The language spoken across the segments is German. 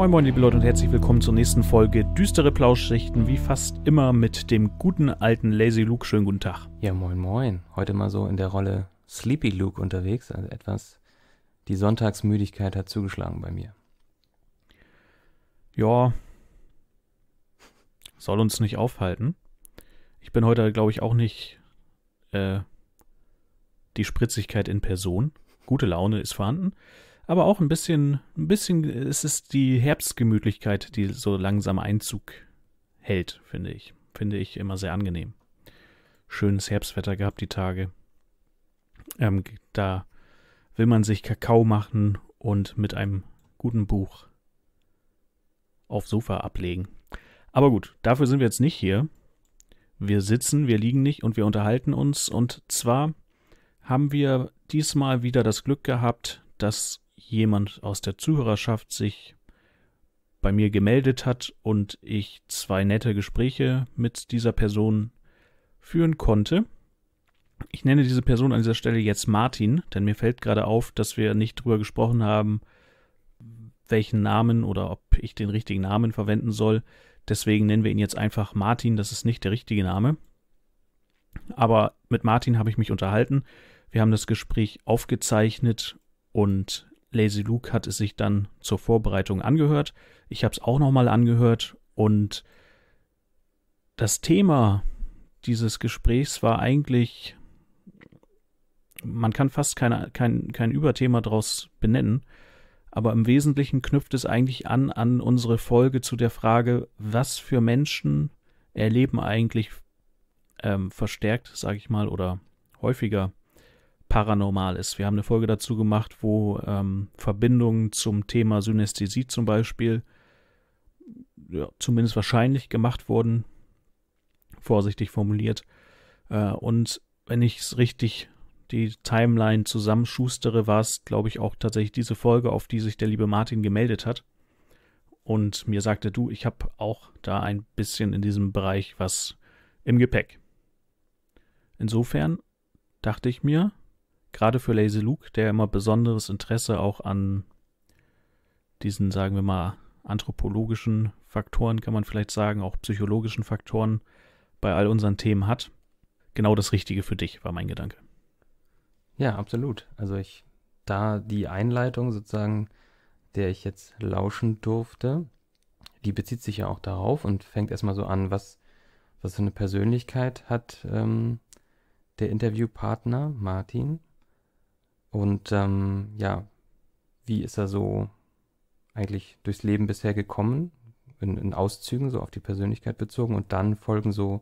Moin moin liebe Leute und herzlich willkommen zur nächsten Folge Düstere Plauschschichten, wie fast immer mit dem guten alten Lazy Luke. Schönen guten Tag. Ja moin moin, heute mal so in der Rolle Sleepy Luke unterwegs, also etwas, die Sonntagsmüdigkeit hat zugeschlagen bei mir. Ja, soll uns nicht aufhalten. Ich bin heute, glaube ich, auch nicht äh, die Spritzigkeit in Person. Gute Laune ist vorhanden aber auch ein bisschen, ein bisschen ist die Herbstgemütlichkeit, die so langsam Einzug hält, finde ich. Finde ich immer sehr angenehm. Schönes Herbstwetter gehabt die Tage. Ähm, da will man sich Kakao machen und mit einem guten Buch auf Sofa ablegen. Aber gut, dafür sind wir jetzt nicht hier. Wir sitzen, wir liegen nicht und wir unterhalten uns. Und zwar haben wir diesmal wieder das Glück gehabt, dass jemand aus der Zuhörerschaft sich bei mir gemeldet hat und ich zwei nette Gespräche mit dieser Person führen konnte. Ich nenne diese Person an dieser Stelle jetzt Martin, denn mir fällt gerade auf, dass wir nicht drüber gesprochen haben, welchen Namen oder ob ich den richtigen Namen verwenden soll. Deswegen nennen wir ihn jetzt einfach Martin, das ist nicht der richtige Name. Aber mit Martin habe ich mich unterhalten. Wir haben das Gespräch aufgezeichnet und Lazy Luke hat es sich dann zur Vorbereitung angehört. Ich habe es auch nochmal angehört und das Thema dieses Gesprächs war eigentlich, man kann fast keine, kein, kein Überthema daraus benennen, aber im Wesentlichen knüpft es eigentlich an an unsere Folge zu der Frage, was für Menschen erleben eigentlich ähm, verstärkt, sage ich mal, oder häufiger paranormal ist. Wir haben eine Folge dazu gemacht, wo ähm, Verbindungen zum Thema Synästhesie zum Beispiel ja, zumindest wahrscheinlich gemacht wurden, vorsichtig formuliert. Äh, und wenn ich es richtig die Timeline zusammenschustere, war es, glaube ich, auch tatsächlich diese Folge, auf die sich der liebe Martin gemeldet hat und mir sagte, du, ich habe auch da ein bisschen in diesem Bereich was im Gepäck. Insofern dachte ich mir, gerade für Lazy Luke, der immer besonderes Interesse auch an diesen, sagen wir mal, anthropologischen Faktoren, kann man vielleicht sagen, auch psychologischen Faktoren bei all unseren Themen hat. Genau das Richtige für dich war mein Gedanke. Ja, absolut. Also ich, da die Einleitung sozusagen, der ich jetzt lauschen durfte, die bezieht sich ja auch darauf und fängt erstmal so an, was, was für eine Persönlichkeit hat ähm, der Interviewpartner Martin und ähm, ja, wie ist er so eigentlich durchs Leben bisher gekommen? In, in Auszügen, so auf die Persönlichkeit bezogen. Und dann folgen so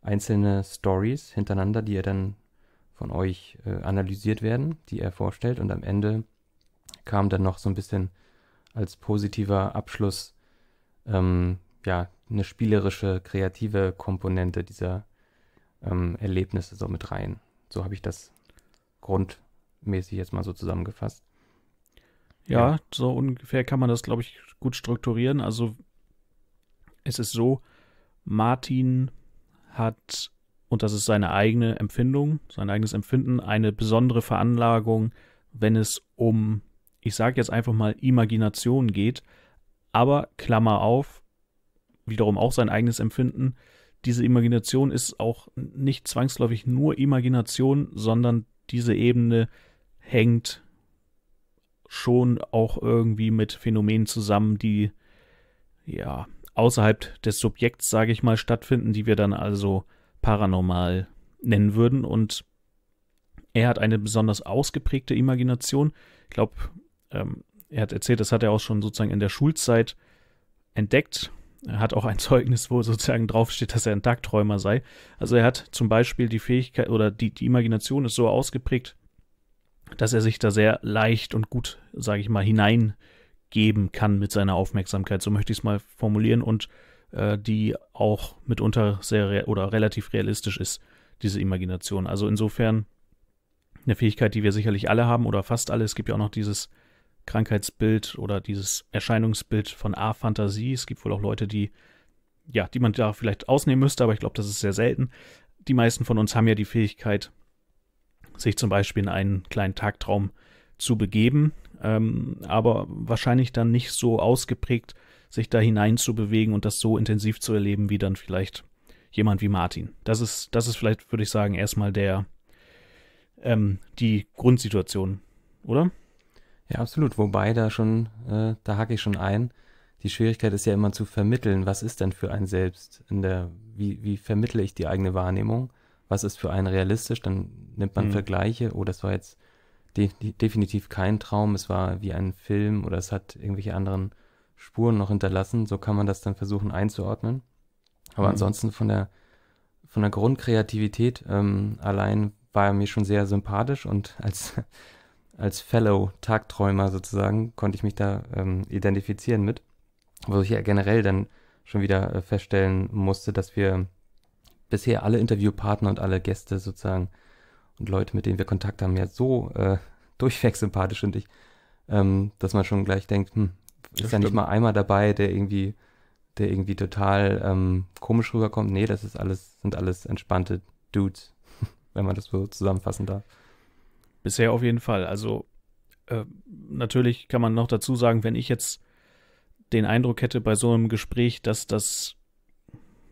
einzelne Stories hintereinander, die er dann von euch äh, analysiert werden, die er vorstellt. Und am Ende kam dann noch so ein bisschen als positiver Abschluss ähm, ja eine spielerische, kreative Komponente dieser ähm, Erlebnisse so mit rein. So habe ich das Grund mäßig jetzt mal so zusammengefasst. Ja, ja. so ungefähr kann man das, glaube ich, gut strukturieren. Also es ist so, Martin hat, und das ist seine eigene Empfindung, sein eigenes Empfinden, eine besondere Veranlagung, wenn es um, ich sage jetzt einfach mal, Imagination geht, aber Klammer auf, wiederum auch sein eigenes Empfinden. Diese Imagination ist auch nicht zwangsläufig nur Imagination, sondern diese Ebene hängt schon auch irgendwie mit Phänomenen zusammen, die ja außerhalb des Subjekts, sage ich mal, stattfinden, die wir dann also paranormal nennen würden. Und er hat eine besonders ausgeprägte Imagination. Ich glaube, ähm, er hat erzählt, das hat er auch schon sozusagen in der Schulzeit entdeckt. Er hat auch ein Zeugnis, wo sozusagen draufsteht, dass er ein Tagträumer sei. Also er hat zum Beispiel die Fähigkeit oder die, die Imagination ist so ausgeprägt, dass er sich da sehr leicht und gut, sage ich mal, hineingeben kann mit seiner Aufmerksamkeit, so möchte ich es mal formulieren, und äh, die auch mitunter sehr re oder relativ realistisch ist, diese Imagination. Also insofern eine Fähigkeit, die wir sicherlich alle haben oder fast alle. Es gibt ja auch noch dieses Krankheitsbild oder dieses Erscheinungsbild von A-Fantasie. Es gibt wohl auch Leute, die, ja, die man da vielleicht ausnehmen müsste, aber ich glaube, das ist sehr selten. Die meisten von uns haben ja die Fähigkeit, sich zum Beispiel in einen kleinen Tagtraum zu begeben, ähm, aber wahrscheinlich dann nicht so ausgeprägt, sich da hinein zu bewegen und das so intensiv zu erleben, wie dann vielleicht jemand wie Martin. Das ist, das ist vielleicht, würde ich sagen, erstmal der, ähm, die Grundsituation, oder? Ja, absolut. Wobei da schon, äh, da hake ich schon ein. Die Schwierigkeit ist ja immer zu vermitteln, was ist denn für ein Selbst in der, wie, wie vermittle ich die eigene Wahrnehmung? was ist für einen realistisch, dann nimmt man mhm. Vergleiche, oh, das war jetzt de definitiv kein Traum, es war wie ein Film oder es hat irgendwelche anderen Spuren noch hinterlassen. So kann man das dann versuchen einzuordnen. Aber mhm. ansonsten von der von der Grundkreativität ähm, allein war er mir schon sehr sympathisch und als als Fellow Tagträumer sozusagen konnte ich mich da ähm, identifizieren mit, wo ich ja generell dann schon wieder äh, feststellen musste, dass wir bisher alle Interviewpartner und alle Gäste sozusagen und Leute, mit denen wir Kontakt haben, ja so äh, durchweg sympathisch und ich, ähm, dass man schon gleich denkt, hm, ist ja nicht mal einmal dabei, der irgendwie, der irgendwie total ähm, komisch rüberkommt. Nee, das ist alles, sind alles entspannte Dudes, wenn man das so zusammenfassen darf. Bisher auf jeden Fall. Also äh, natürlich kann man noch dazu sagen, wenn ich jetzt den Eindruck hätte bei so einem Gespräch, dass das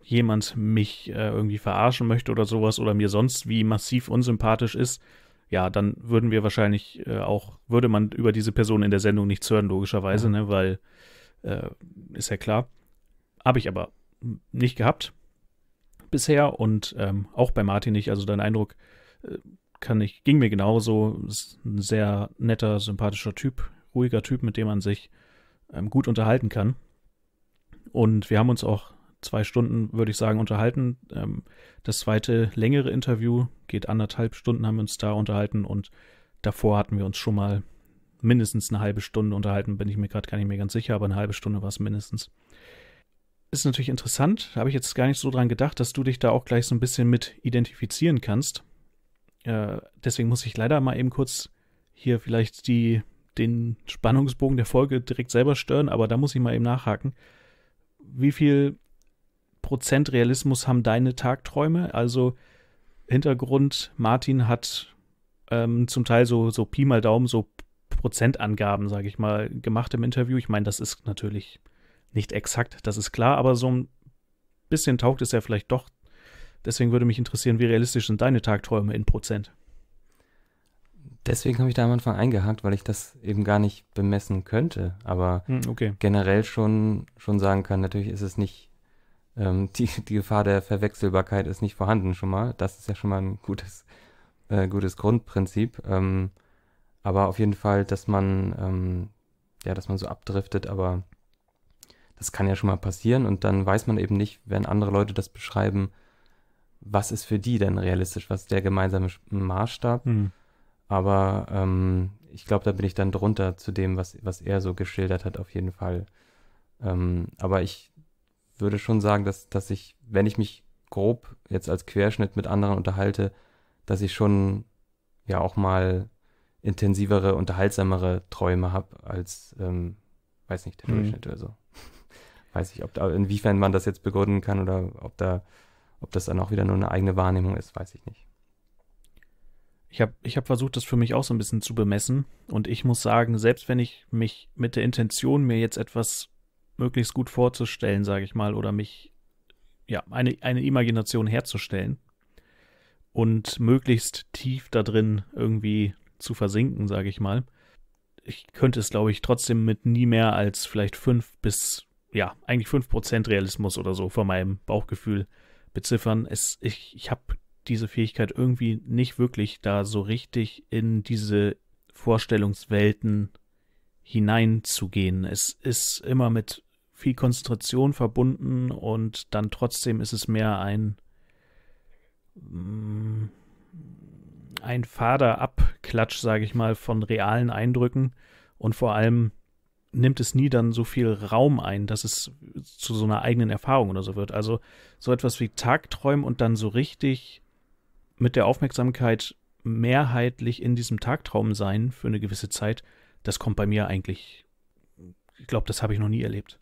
jemand mich äh, irgendwie verarschen möchte oder sowas oder mir sonst wie massiv unsympathisch ist, ja, dann würden wir wahrscheinlich äh, auch, würde man über diese Person in der Sendung nichts hören, logischerweise, mhm. ne, weil äh, ist ja klar. Habe ich aber nicht gehabt bisher und ähm, auch bei Martin nicht. Also dein Eindruck äh, kann ich, ging mir genauso. Ist ein sehr netter, sympathischer Typ, ruhiger Typ, mit dem man sich ähm, gut unterhalten kann. Und wir haben uns auch zwei Stunden, würde ich sagen, unterhalten. Ähm, das zweite längere Interview geht anderthalb Stunden, haben wir uns da unterhalten und davor hatten wir uns schon mal mindestens eine halbe Stunde unterhalten, bin ich mir gerade gar nicht mehr ganz sicher, aber eine halbe Stunde war es mindestens. Ist natürlich interessant, habe ich jetzt gar nicht so dran gedacht, dass du dich da auch gleich so ein bisschen mit identifizieren kannst. Äh, deswegen muss ich leider mal eben kurz hier vielleicht die, den Spannungsbogen der Folge direkt selber stören, aber da muss ich mal eben nachhaken. Wie viel Prozent Realismus haben deine Tagträume. Also Hintergrund, Martin hat ähm, zum Teil so, so Pi mal Daumen, so Prozentangaben, sage ich mal, gemacht im Interview. Ich meine, das ist natürlich nicht exakt, das ist klar, aber so ein bisschen taugt es ja vielleicht doch. Deswegen würde mich interessieren, wie realistisch sind deine Tagträume in Prozent? Deswegen habe ich da am Anfang eingehakt, weil ich das eben gar nicht bemessen könnte, aber hm, okay. generell schon, schon sagen kann, natürlich ist es nicht ähm, die, die Gefahr der Verwechselbarkeit ist nicht vorhanden schon mal. Das ist ja schon mal ein gutes, äh, gutes Grundprinzip. Ähm, aber auf jeden Fall, dass man, ähm, ja, dass man so abdriftet, aber das kann ja schon mal passieren und dann weiß man eben nicht, wenn andere Leute das beschreiben, was ist für die denn realistisch, was ist der gemeinsame Maßstab. Mhm. Aber ähm, ich glaube, da bin ich dann drunter zu dem, was, was er so geschildert hat, auf jeden Fall. Ähm, aber ich würde schon sagen, dass, dass ich, wenn ich mich grob jetzt als Querschnitt mit anderen unterhalte, dass ich schon ja auch mal intensivere, unterhaltsamere Träume habe als, ähm, weiß nicht, der mhm. Durchschnitt mhm. oder so. weiß ich, ob da, inwiefern man das jetzt begründen kann oder ob da, ob das dann auch wieder nur eine eigene Wahrnehmung ist, weiß ich nicht. Ich habe ich hab versucht, das für mich auch so ein bisschen zu bemessen. Und ich muss sagen, selbst wenn ich mich mit der Intention, mir jetzt etwas möglichst gut vorzustellen, sage ich mal, oder mich, ja, eine, eine Imagination herzustellen und möglichst tief da drin irgendwie zu versinken, sage ich mal. Ich könnte es, glaube ich, trotzdem mit nie mehr als vielleicht fünf bis, ja, eigentlich fünf Prozent Realismus oder so von meinem Bauchgefühl beziffern. Es, ich ich habe diese Fähigkeit irgendwie nicht wirklich da so richtig in diese Vorstellungswelten hineinzugehen. Es ist immer mit viel Konzentration verbunden und dann trotzdem ist es mehr ein mm, ein fader Abklatsch, sage ich mal, von realen Eindrücken und vor allem nimmt es nie dann so viel Raum ein, dass es zu so einer eigenen Erfahrung oder so wird. Also so etwas wie Tagträumen und dann so richtig mit der Aufmerksamkeit mehrheitlich in diesem Tagtraum sein für eine gewisse Zeit, das kommt bei mir eigentlich, ich glaube, das habe ich noch nie erlebt.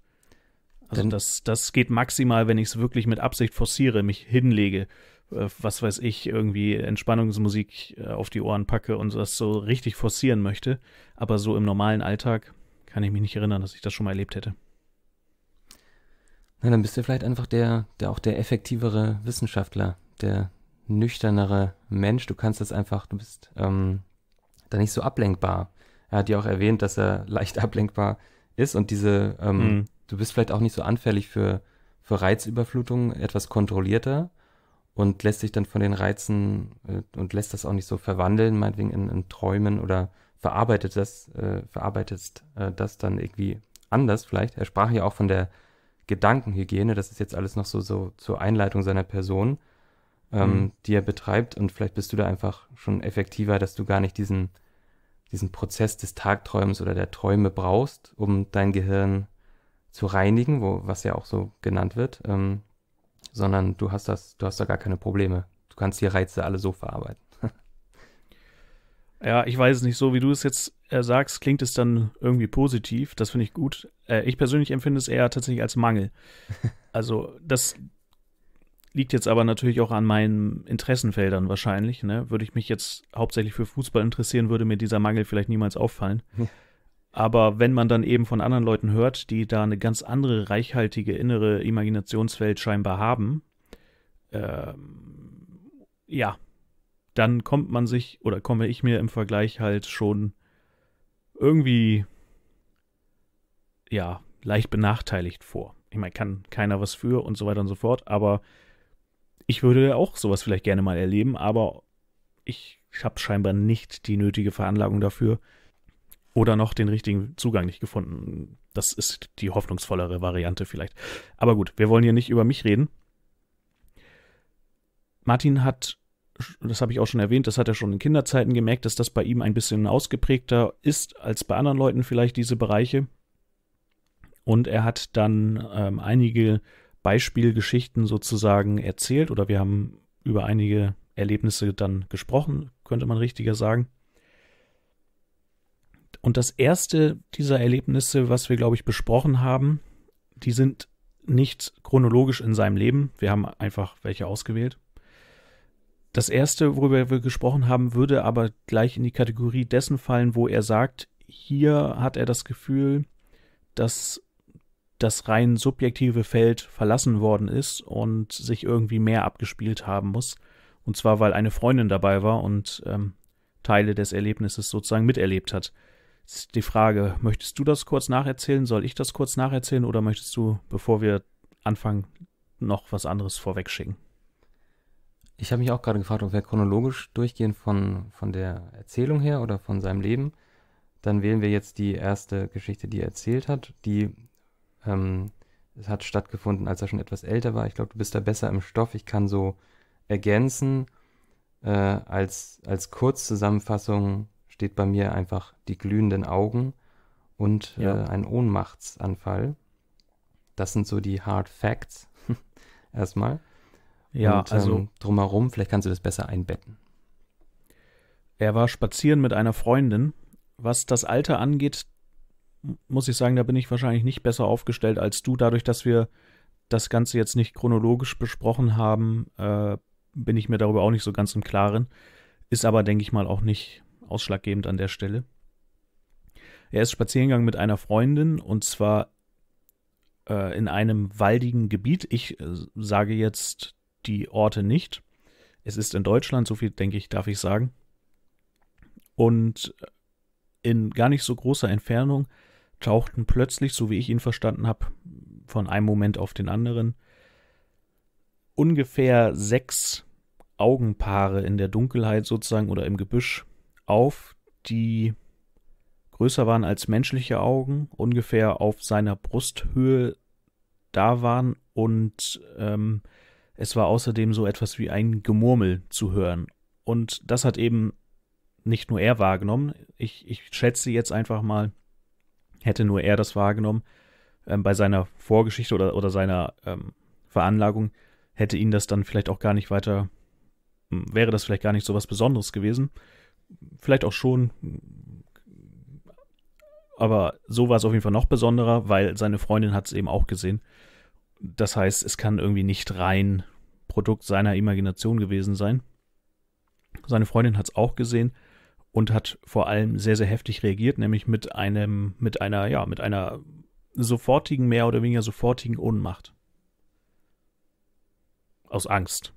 Also Denn das, das geht maximal, wenn ich es wirklich mit Absicht forciere, mich hinlege, äh, was weiß ich, irgendwie Entspannungsmusik äh, auf die Ohren packe und das so richtig forcieren möchte. Aber so im normalen Alltag kann ich mich nicht erinnern, dass ich das schon mal erlebt hätte. Na, dann bist du vielleicht einfach der, der auch der effektivere Wissenschaftler, der nüchternere Mensch. Du kannst das einfach, du bist ähm, da nicht so ablenkbar. Er hat ja auch erwähnt, dass er leicht ablenkbar ist und diese ähm, mhm du bist vielleicht auch nicht so anfällig für, für Reizüberflutungen, etwas kontrollierter und lässt dich dann von den Reizen äh, und lässt das auch nicht so verwandeln, meinetwegen in, in Träumen oder verarbeitet das, äh, verarbeitest äh, das dann irgendwie anders vielleicht. Er sprach ja auch von der Gedankenhygiene, das ist jetzt alles noch so, so zur Einleitung seiner Person, ähm, mhm. die er betreibt und vielleicht bist du da einfach schon effektiver, dass du gar nicht diesen, diesen Prozess des Tagträumens oder der Träume brauchst, um dein Gehirn zu reinigen, wo, was ja auch so genannt wird, ähm, sondern du hast das, du hast da gar keine Probleme. Du kannst die Reize alle so verarbeiten. ja, ich weiß es nicht, so wie du es jetzt äh, sagst, klingt es dann irgendwie positiv. Das finde ich gut. Äh, ich persönlich empfinde es eher tatsächlich als Mangel. Also, das, liegt jetzt aber natürlich auch an meinen Interessenfeldern wahrscheinlich. Ne? Würde ich mich jetzt hauptsächlich für Fußball interessieren, würde mir dieser Mangel vielleicht niemals auffallen. Ja. Aber wenn man dann eben von anderen Leuten hört, die da eine ganz andere, reichhaltige innere Imaginationswelt scheinbar haben, ähm, ja, dann kommt man sich oder komme ich mir im Vergleich halt schon irgendwie, ja, leicht benachteiligt vor. Ich meine, kann keiner was für und so weiter und so fort, aber ich würde auch sowas vielleicht gerne mal erleben, aber ich habe scheinbar nicht die nötige Veranlagung dafür oder noch den richtigen Zugang nicht gefunden. Das ist die hoffnungsvollere Variante vielleicht. Aber gut, wir wollen hier nicht über mich reden. Martin hat, das habe ich auch schon erwähnt, das hat er schon in Kinderzeiten gemerkt, dass das bei ihm ein bisschen ausgeprägter ist als bei anderen Leuten vielleicht diese Bereiche. Und er hat dann ähm, einige Beispielgeschichten sozusagen erzählt oder wir haben über einige Erlebnisse dann gesprochen, könnte man richtiger sagen. Und das erste dieser Erlebnisse, was wir, glaube ich, besprochen haben, die sind nicht chronologisch in seinem Leben. Wir haben einfach welche ausgewählt. Das erste, worüber wir gesprochen haben, würde aber gleich in die Kategorie dessen fallen, wo er sagt, hier hat er das Gefühl, dass das rein subjektive Feld verlassen worden ist und sich irgendwie mehr abgespielt haben muss. Und zwar, weil eine Freundin dabei war und ähm, Teile des Erlebnisses sozusagen miterlebt hat. Ist die Frage, möchtest du das kurz nacherzählen? Soll ich das kurz nacherzählen oder möchtest du, bevor wir anfangen, noch was anderes vorweg schicken? Ich habe mich auch gerade gefragt, ob wir chronologisch durchgehen von, von der Erzählung her oder von seinem Leben. Dann wählen wir jetzt die erste Geschichte, die er erzählt hat. Die ähm, hat stattgefunden, als er schon etwas älter war. Ich glaube, du bist da besser im Stoff. Ich kann so ergänzen äh, als, als Kurzzusammenfassung entsteht bei mir einfach die glühenden Augen und ja. äh, ein Ohnmachtsanfall. Das sind so die Hard Facts erstmal. Ja, und, ähm, also ähm, drumherum, vielleicht kannst du das besser einbetten. Er war spazieren mit einer Freundin. Was das Alter angeht, muss ich sagen, da bin ich wahrscheinlich nicht besser aufgestellt als du. Dadurch, dass wir das Ganze jetzt nicht chronologisch besprochen haben, äh, bin ich mir darüber auch nicht so ganz im Klaren. Ist aber, denke ich mal, auch nicht ausschlaggebend an der Stelle. Er ist spazieren gegangen mit einer Freundin und zwar äh, in einem waldigen Gebiet. Ich äh, sage jetzt die Orte nicht. Es ist in Deutschland, so viel denke ich, darf ich sagen. Und äh, in gar nicht so großer Entfernung tauchten plötzlich, so wie ich ihn verstanden habe, von einem Moment auf den anderen ungefähr sechs Augenpaare in der Dunkelheit sozusagen oder im Gebüsch auf, die größer waren als menschliche Augen, ungefähr auf seiner Brusthöhe da waren und ähm, es war außerdem so etwas wie ein Gemurmel zu hören. Und das hat eben nicht nur er wahrgenommen. Ich, ich schätze jetzt einfach mal, hätte nur er das wahrgenommen, ähm, bei seiner Vorgeschichte oder, oder seiner ähm, Veranlagung, hätte ihn das dann vielleicht auch gar nicht weiter, hm, wäre das vielleicht gar nicht so was Besonderes gewesen vielleicht auch schon, aber so war es auf jeden Fall noch besonderer, weil seine Freundin hat es eben auch gesehen. Das heißt, es kann irgendwie nicht rein Produkt seiner Imagination gewesen sein. Seine Freundin hat es auch gesehen und hat vor allem sehr, sehr heftig reagiert, nämlich mit einem, mit einer, ja, mit einer sofortigen, mehr oder weniger sofortigen Ohnmacht. Aus Angst.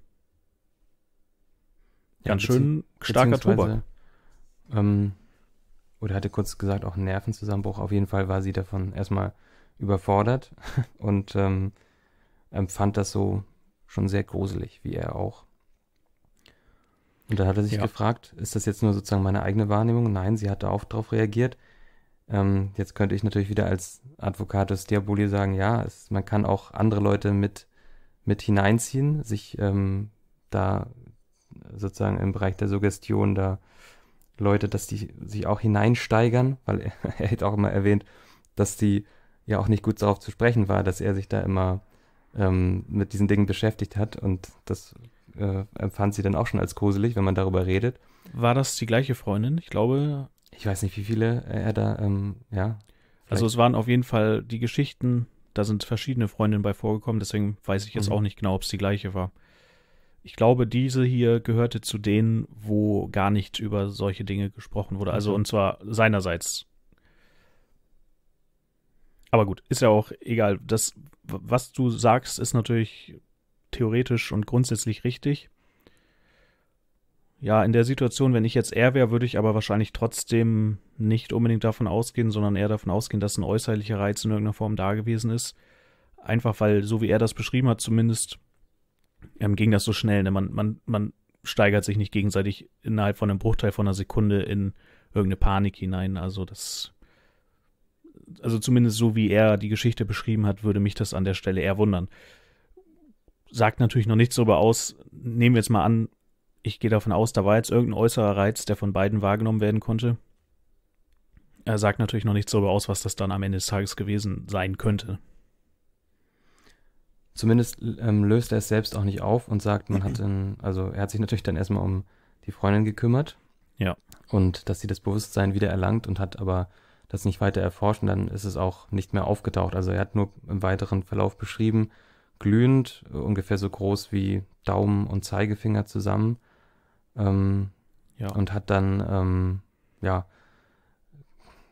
Ganz ja, schön starker Tobak. Ähm, oder hatte kurz gesagt auch einen Nervenzusammenbruch. Auf jeden Fall war sie davon erstmal überfordert und ähm, empfand das so schon sehr gruselig, wie er auch. Und dann hat er sich ja. gefragt, ist das jetzt nur sozusagen meine eigene Wahrnehmung? Nein, sie hat da auch drauf reagiert. Ähm, jetzt könnte ich natürlich wieder als Advocatus Diaboli sagen, ja, es, man kann auch andere Leute mit, mit hineinziehen, sich ähm, da sozusagen im Bereich der Suggestion da Leute, dass die sich auch hineinsteigern, weil er, er hätte auch immer erwähnt, dass die ja auch nicht gut darauf zu sprechen war, dass er sich da immer ähm, mit diesen Dingen beschäftigt hat und das äh, empfand sie dann auch schon als koselig, wenn man darüber redet. War das die gleiche Freundin? Ich glaube. Ich weiß nicht, wie viele er da, ähm, ja. Also es waren auf jeden Fall die Geschichten, da sind verschiedene Freundinnen bei vorgekommen, deswegen weiß ich jetzt mhm. auch nicht genau, ob es die gleiche war ich glaube, diese hier gehörte zu denen, wo gar nicht über solche Dinge gesprochen wurde. Also, mhm. und zwar seinerseits. Aber gut, ist ja auch egal. Das, was du sagst, ist natürlich theoretisch und grundsätzlich richtig. Ja, in der Situation, wenn ich jetzt er wäre, würde ich aber wahrscheinlich trotzdem nicht unbedingt davon ausgehen, sondern eher davon ausgehen, dass ein äußerlicher Reiz in irgendeiner Form da gewesen ist. Einfach weil, so wie er das beschrieben hat, zumindest ähm, ging das so schnell. Ne? Man, man, man steigert sich nicht gegenseitig innerhalb von einem Bruchteil von einer Sekunde in irgendeine Panik hinein. Also das, also zumindest so wie er die Geschichte beschrieben hat, würde mich das an der Stelle eher wundern. Sagt natürlich noch nichts darüber aus. Nehmen wir jetzt mal an, ich gehe davon aus, da war jetzt irgendein äußerer Reiz, der von beiden wahrgenommen werden konnte. Er sagt natürlich noch nichts darüber aus, was das dann am Ende des Tages gewesen sein könnte. Zumindest ähm, löst er es selbst auch nicht auf und sagt, man mhm. hat in, also er hat sich natürlich dann erstmal um die Freundin gekümmert. Ja. Und dass sie das Bewusstsein wieder erlangt und hat aber das nicht weiter erforscht und dann ist es auch nicht mehr aufgetaucht. Also er hat nur im weiteren Verlauf beschrieben, glühend, ungefähr so groß wie Daumen und Zeigefinger zusammen. Ähm, ja. Und hat dann, ähm, ja,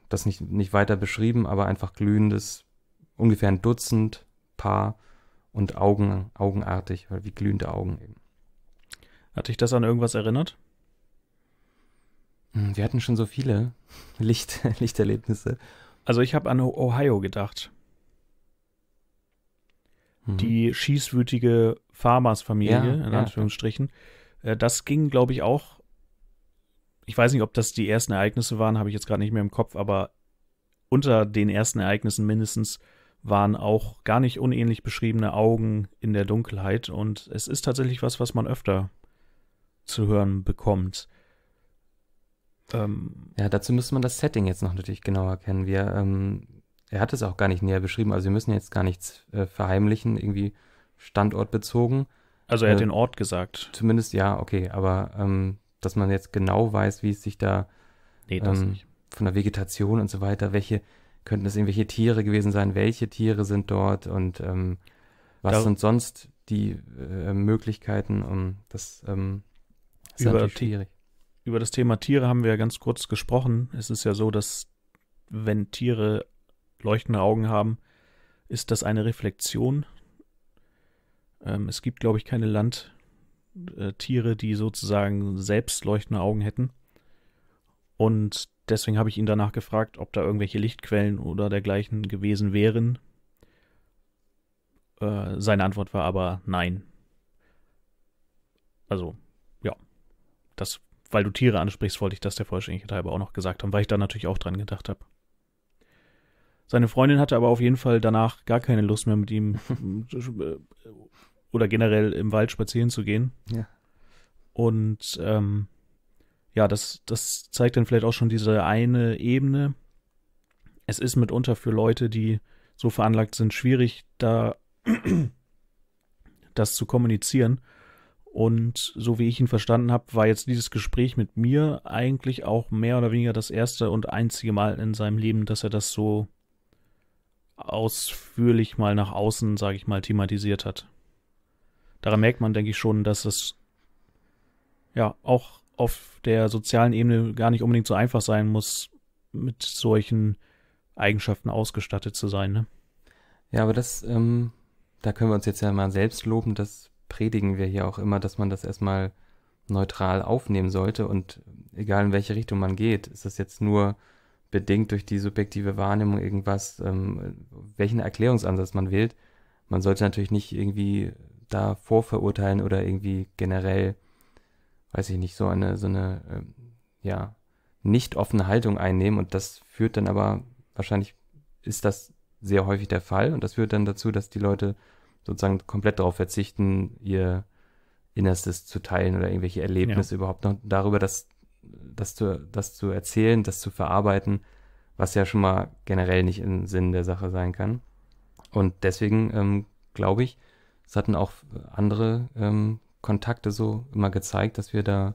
das nicht, nicht weiter beschrieben, aber einfach glühendes, ungefähr ein Dutzend Paar und Augen, augenartig, wie glühende Augen eben. Hat dich das an irgendwas erinnert? Hm, wir hatten schon so viele Licht, Lichterlebnisse. Also ich habe an Ohio gedacht. Mhm. Die schießwütige Farmersfamilie, ja, in Anführungsstrichen. Ja. Äh, das ging, glaube ich, auch. Ich weiß nicht, ob das die ersten Ereignisse waren, habe ich jetzt gerade nicht mehr im Kopf, aber unter den ersten Ereignissen mindestens waren auch gar nicht unähnlich beschriebene Augen in der Dunkelheit. Und es ist tatsächlich was, was man öfter zu hören bekommt. Ähm, ja, dazu müsste man das Setting jetzt noch natürlich genauer kennen. Wir, ähm, er hat es auch gar nicht näher beschrieben, also wir müssen jetzt gar nichts äh, verheimlichen, irgendwie standortbezogen. Also er hat äh, den Ort gesagt. Zumindest ja, okay, aber ähm, dass man jetzt genau weiß, wie es sich da nee, ähm, von der Vegetation und so weiter, welche, könnten es irgendwelche Tiere gewesen sein? Welche Tiere sind dort? Und ähm, was da sind sonst die äh, Möglichkeiten? Um, das ähm, ist über, schwierig. Über das Thema Tiere haben wir ja ganz kurz gesprochen. Es ist ja so, dass wenn Tiere leuchtende Augen haben, ist das eine Reflexion. Ähm, es gibt, glaube ich, keine Landtiere, die sozusagen selbst leuchtende Augen hätten. Und deswegen habe ich ihn danach gefragt, ob da irgendwelche Lichtquellen oder dergleichen gewesen wären. Äh, seine Antwort war aber nein. Also, ja. Das, weil du Tiere ansprichst, wollte ich das der Vollständigkeit halber auch noch gesagt haben, weil ich da natürlich auch dran gedacht habe. Seine Freundin hatte aber auf jeden Fall danach gar keine Lust mehr mit ihm äh, oder generell im Wald spazieren zu gehen. Ja. Und ähm, ja, das, das zeigt dann vielleicht auch schon diese eine Ebene. Es ist mitunter für Leute, die so veranlagt sind, schwierig, da das zu kommunizieren. Und so wie ich ihn verstanden habe, war jetzt dieses Gespräch mit mir eigentlich auch mehr oder weniger das erste und einzige Mal in seinem Leben, dass er das so ausführlich mal nach außen, sage ich mal, thematisiert hat. Daran merkt man, denke ich schon, dass es ja auch auf der sozialen Ebene gar nicht unbedingt so einfach sein muss, mit solchen Eigenschaften ausgestattet zu sein. Ne? Ja, aber das, ähm, da können wir uns jetzt ja mal selbst loben, das predigen wir hier auch immer, dass man das erstmal neutral aufnehmen sollte und egal in welche Richtung man geht, ist das jetzt nur bedingt durch die subjektive Wahrnehmung irgendwas, ähm, welchen Erklärungsansatz man wählt. Man sollte natürlich nicht irgendwie da vorverurteilen oder irgendwie generell weiß ich nicht, so eine, so eine, äh, ja, nicht offene Haltung einnehmen und das führt dann aber, wahrscheinlich ist das sehr häufig der Fall und das führt dann dazu, dass die Leute sozusagen komplett darauf verzichten, ihr Innerstes zu teilen oder irgendwelche Erlebnisse ja. überhaupt noch darüber, das, das, zu, das zu erzählen, das zu verarbeiten, was ja schon mal generell nicht im Sinn der Sache sein kann. Und deswegen ähm, glaube ich, es hatten auch andere ähm, Kontakte so immer gezeigt, dass wir da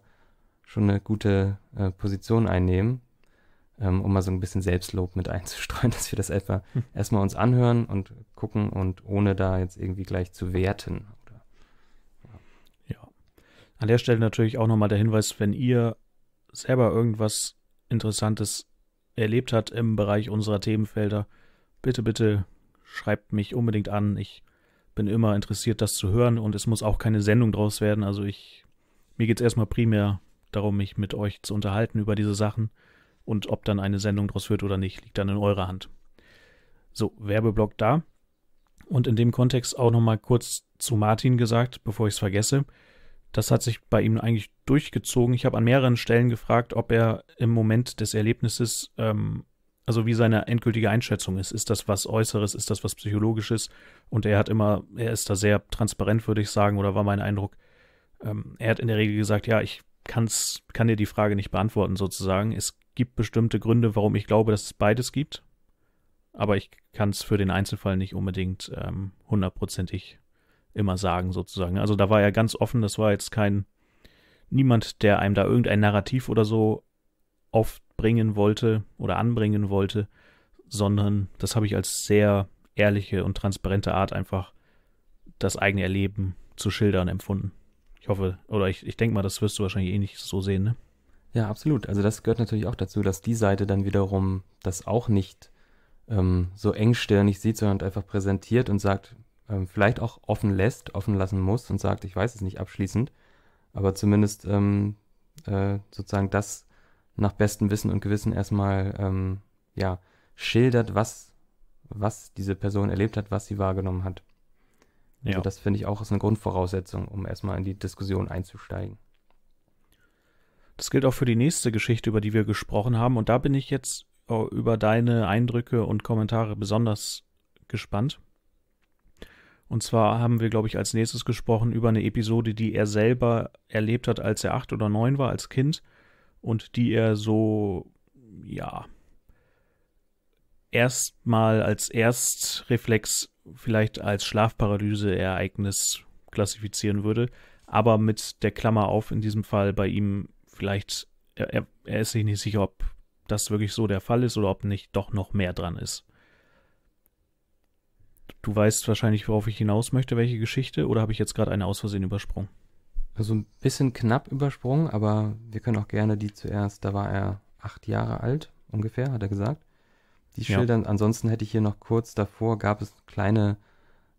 schon eine gute äh, Position einnehmen, ähm, um mal so ein bisschen Selbstlob mit einzustreuen, dass wir das etwa hm. erstmal uns anhören und gucken und ohne da jetzt irgendwie gleich zu werten. Oder, ja. ja. An der Stelle natürlich auch nochmal der Hinweis, wenn ihr selber irgendwas Interessantes erlebt habt im Bereich unserer Themenfelder, bitte, bitte schreibt mich unbedingt an. Ich bin immer interessiert, das zu hören und es muss auch keine Sendung draus werden. Also ich, mir geht es erstmal primär darum, mich mit euch zu unterhalten über diese Sachen und ob dann eine Sendung draus wird oder nicht, liegt dann in eurer Hand. So, Werbeblock da. Und in dem Kontext auch nochmal kurz zu Martin gesagt, bevor ich es vergesse. Das hat sich bei ihm eigentlich durchgezogen. Ich habe an mehreren Stellen gefragt, ob er im Moment des Erlebnisses ähm, also wie seine endgültige Einschätzung ist. Ist das was Äußeres? Ist das was Psychologisches? Und er hat immer, er ist da sehr transparent, würde ich sagen, oder war mein Eindruck. Ähm, er hat in der Regel gesagt, ja, ich kann's, kann dir die Frage nicht beantworten, sozusagen. Es gibt bestimmte Gründe, warum ich glaube, dass es beides gibt. Aber ich kann es für den Einzelfall nicht unbedingt ähm, hundertprozentig immer sagen, sozusagen. Also da war er ganz offen, das war jetzt kein, niemand, der einem da irgendein Narrativ oder so auf bringen wollte oder anbringen wollte, sondern das habe ich als sehr ehrliche und transparente Art einfach das eigene Erleben zu schildern empfunden. Ich hoffe, oder ich, ich denke mal, das wirst du wahrscheinlich eh nicht so sehen, ne? Ja, absolut. Also das gehört natürlich auch dazu, dass die Seite dann wiederum das auch nicht ähm, so engstirnig sieht, sondern halt einfach präsentiert und sagt, ähm, vielleicht auch offen lässt, offen lassen muss und sagt, ich weiß es nicht abschließend, aber zumindest ähm, äh, sozusagen das nach bestem Wissen und Gewissen erstmal ähm, ja, schildert, was, was diese Person erlebt hat, was sie wahrgenommen hat. Ja. Also das finde ich auch ist eine Grundvoraussetzung, um erstmal in die Diskussion einzusteigen. Das gilt auch für die nächste Geschichte, über die wir gesprochen haben. Und da bin ich jetzt äh, über deine Eindrücke und Kommentare besonders gespannt. Und zwar haben wir, glaube ich, als nächstes gesprochen über eine Episode, die er selber erlebt hat, als er acht oder neun war, als Kind und die er so, ja, erstmal als Erstreflex vielleicht als Schlafparalyse-Ereignis klassifizieren würde, aber mit der Klammer auf in diesem Fall bei ihm vielleicht, er, er ist sich nicht sicher, ob das wirklich so der Fall ist oder ob nicht doch noch mehr dran ist. Du weißt wahrscheinlich, worauf ich hinaus möchte, welche Geschichte, oder habe ich jetzt gerade eine aus Versehen übersprungen? so ein bisschen knapp übersprungen, aber wir können auch gerne die zuerst, da war er acht Jahre alt ungefähr, hat er gesagt. Die schildern, ja. ansonsten hätte ich hier noch kurz davor, gab es kleine,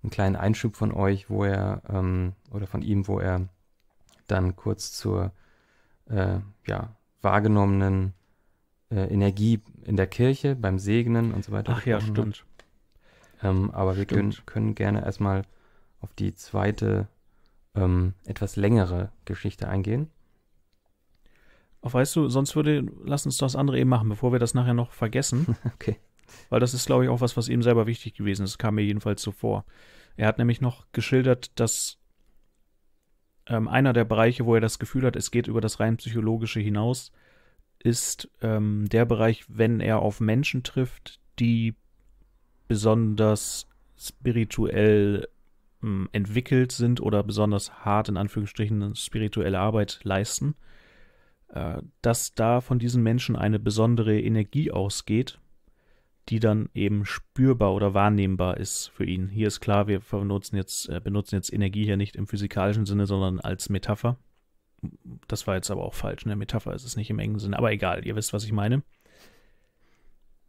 einen kleinen Einschub von euch, wo er, ähm, oder von ihm, wo er dann kurz zur äh, ja, wahrgenommenen äh, Energie in der Kirche, beim Segnen und so weiter. Ach ja, stimmt. Ähm, aber stimmt. wir können, können gerne erstmal auf die zweite ähm, etwas längere Geschichte eingehen. Auch weißt du, sonst würde, lass uns das andere eben machen, bevor wir das nachher noch vergessen. okay. Weil das ist, glaube ich, auch was, was ihm selber wichtig gewesen ist. Das Kam mir jedenfalls so vor. Er hat nämlich noch geschildert, dass ähm, einer der Bereiche, wo er das Gefühl hat, es geht über das rein psychologische hinaus, ist ähm, der Bereich, wenn er auf Menschen trifft, die besonders spirituell ähm, entwickelt sind oder besonders hart in Anführungsstrichen spirituelle Arbeit leisten, äh, dass da von diesen Menschen eine besondere Energie ausgeht, die dann eben spürbar oder wahrnehmbar ist für ihn. Hier ist klar, wir benutzen jetzt, äh, benutzen jetzt Energie hier nicht im physikalischen Sinne, sondern als Metapher. Das war jetzt aber auch falsch, eine Metapher ist es nicht im engen Sinne, aber egal, ihr wisst, was ich meine.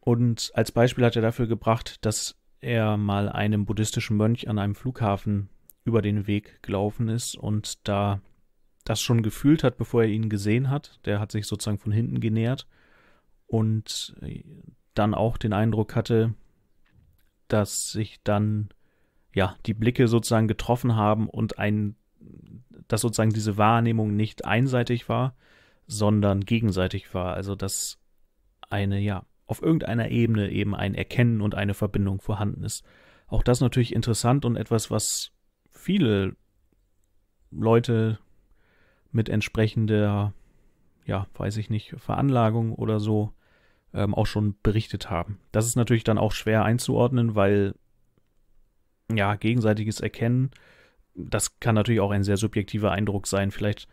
Und als Beispiel hat er dafür gebracht, dass er mal einem buddhistischen Mönch an einem Flughafen über den Weg gelaufen ist und da das schon gefühlt hat, bevor er ihn gesehen hat. Der hat sich sozusagen von hinten genähert und äh, dann auch den Eindruck hatte, dass sich dann ja die Blicke sozusagen getroffen haben und ein dass sozusagen diese Wahrnehmung nicht einseitig war, sondern gegenseitig war, also dass eine ja auf irgendeiner Ebene eben ein Erkennen und eine Verbindung vorhanden ist. Auch das natürlich interessant und etwas, was viele Leute mit entsprechender, ja, weiß ich nicht, Veranlagung oder so ähm, auch schon berichtet haben. Das ist natürlich dann auch schwer einzuordnen, weil ja, gegenseitiges Erkennen, das kann natürlich auch ein sehr subjektiver Eindruck sein. Vielleicht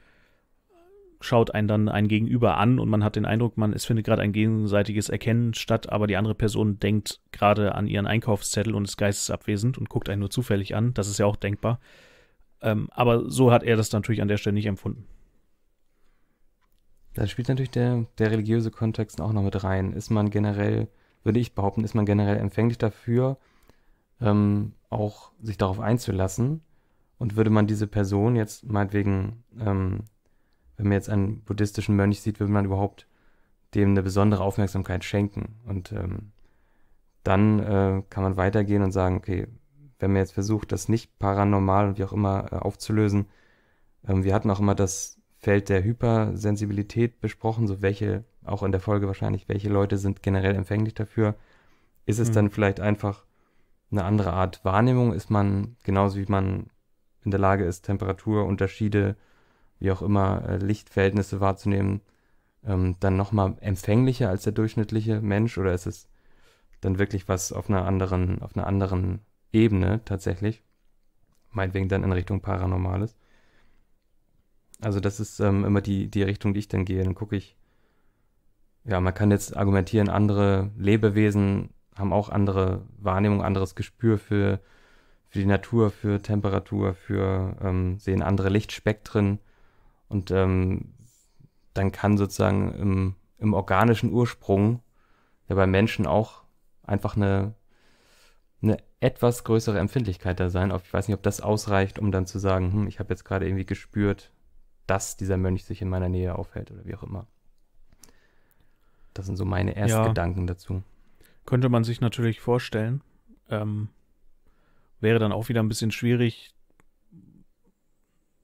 schaut einen dann ein Gegenüber an und man hat den Eindruck, man es findet gerade ein gegenseitiges Erkennen statt, aber die andere Person denkt gerade an ihren Einkaufszettel und ist geistesabwesend und guckt einen nur zufällig an. Das ist ja auch denkbar. Ähm, aber so hat er das natürlich an der Stelle nicht empfunden. Da spielt natürlich der, der religiöse Kontext auch noch mit rein. Ist man generell, würde ich behaupten, ist man generell empfänglich dafür, ähm, auch sich darauf einzulassen? Und würde man diese Person jetzt meinetwegen ähm, wenn man jetzt einen buddhistischen Mönch sieht, will man überhaupt dem eine besondere Aufmerksamkeit schenken. Und ähm, dann äh, kann man weitergehen und sagen, okay, wenn man jetzt versucht, das nicht paranormal und wie auch immer äh, aufzulösen, ähm, wir hatten auch immer das Feld der Hypersensibilität besprochen, so welche, auch in der Folge wahrscheinlich, welche Leute sind generell empfänglich dafür. Ist es mhm. dann vielleicht einfach eine andere Art Wahrnehmung? Ist man genauso wie man in der Lage ist, Temperaturunterschiede wie auch immer, äh, Lichtverhältnisse wahrzunehmen, ähm, dann nochmal empfänglicher als der durchschnittliche Mensch oder ist es dann wirklich was auf einer anderen, auf einer anderen Ebene tatsächlich? Meinetwegen dann in Richtung Paranormales. Also das ist ähm, immer die, die Richtung, die ich dann gehe. Dann gucke ich, ja, man kann jetzt argumentieren, andere Lebewesen haben auch andere Wahrnehmung, anderes Gespür für, für die Natur, für Temperatur, für ähm, sehen andere Lichtspektren. Und ähm, dann kann sozusagen im, im organischen Ursprung, ja bei Menschen auch einfach eine, eine etwas größere Empfindlichkeit da sein. Ich weiß nicht, ob das ausreicht, um dann zu sagen, hm, ich habe jetzt gerade irgendwie gespürt, dass dieser Mönch sich in meiner Nähe aufhält oder wie auch immer. Das sind so meine ersten ja. dazu. Könnte man sich natürlich vorstellen. Ähm, wäre dann auch wieder ein bisschen schwierig,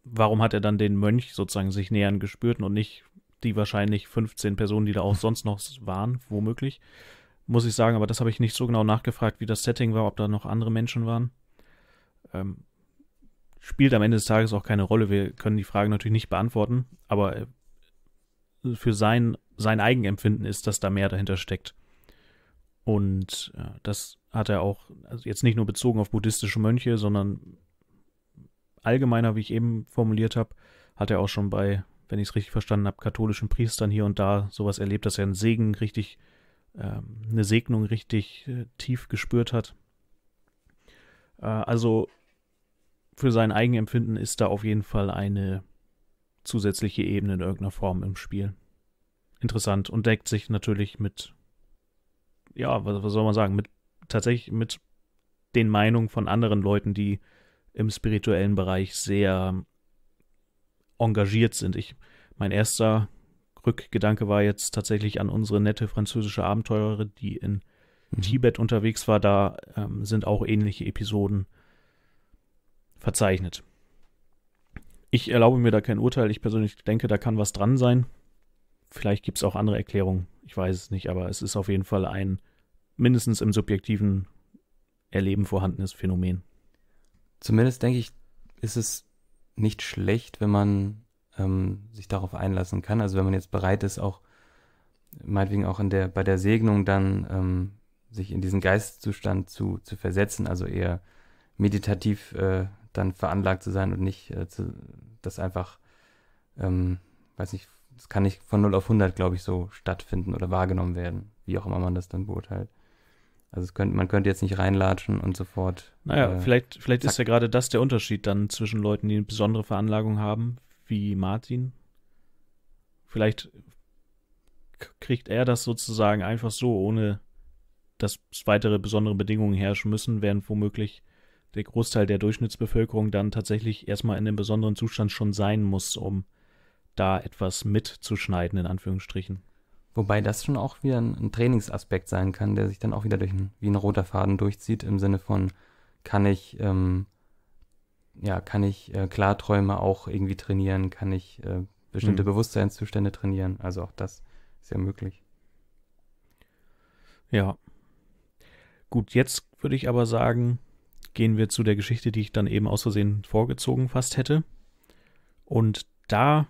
warum hat er dann den Mönch sozusagen sich nähern gespürt und nicht die wahrscheinlich 15 Personen, die da auch sonst noch waren, womöglich. Muss ich sagen, aber das habe ich nicht so genau nachgefragt, wie das Setting war, ob da noch andere Menschen waren. Ähm, spielt am Ende des Tages auch keine Rolle. Wir können die Frage natürlich nicht beantworten, aber äh, für sein, sein Eigenempfinden ist, dass da mehr dahinter steckt. Und ja, äh, das hat er auch, also jetzt nicht nur bezogen auf buddhistische Mönche, sondern allgemeiner, wie ich eben formuliert habe, hat er auch schon bei, wenn ich es richtig verstanden habe, katholischen Priestern hier und da sowas erlebt, dass er einen Segen richtig, ähm, eine Segnung richtig äh, tief gespürt hat. Äh, also für sein Eigenempfinden ist da auf jeden Fall eine zusätzliche Ebene in irgendeiner Form im Spiel. Interessant und deckt sich natürlich mit, ja, was, was soll man sagen, mit tatsächlich mit den Meinungen von anderen Leuten, die im spirituellen Bereich sehr engagiert sind. Ich, mein erster Rückgedanke war jetzt tatsächlich an unsere nette französische Abenteurerin, die in mhm. Tibet unterwegs war. Da ähm, sind auch ähnliche Episoden verzeichnet. Ich erlaube mir da kein Urteil. Ich persönlich denke, da kann was dran sein. Vielleicht gibt es auch andere Erklärungen. Ich weiß es nicht, aber es ist auf jeden Fall ein mindestens im subjektiven Erleben vorhandenes Phänomen zumindest denke ich, ist es nicht schlecht, wenn man ähm, sich darauf einlassen kann. Also wenn man jetzt bereit ist, auch meinetwegen auch in der, bei der Segnung dann ähm, sich in diesen Geistzustand zu, zu versetzen, also eher meditativ äh, dann veranlagt zu sein und nicht äh, zu, das einfach, ähm, weiß nicht, das kann nicht von 0 auf 100, glaube ich, so stattfinden oder wahrgenommen werden, wie auch immer man das dann beurteilt. Also könnt, man könnte jetzt nicht reinlatschen und sofort. Naja, äh, vielleicht, vielleicht ist ja gerade das der Unterschied dann zwischen Leuten, die eine besondere Veranlagung haben, wie Martin. Vielleicht kriegt er das sozusagen einfach so, ohne dass weitere besondere Bedingungen herrschen müssen, während womöglich der Großteil der Durchschnittsbevölkerung dann tatsächlich erstmal in einem besonderen Zustand schon sein muss, um da etwas mitzuschneiden, in Anführungsstrichen. Wobei das schon auch wieder ein, ein Trainingsaspekt sein kann, der sich dann auch wieder durch ein, wie ein roter Faden durchzieht, im Sinne von, kann ich, ähm, ja, kann ich äh, Klarträume auch irgendwie trainieren, kann ich äh, bestimmte mhm. Bewusstseinszustände trainieren. Also auch das ist ja möglich. Ja. Gut, jetzt würde ich aber sagen, gehen wir zu der Geschichte, die ich dann eben aus Versehen vorgezogen fast hätte. Und da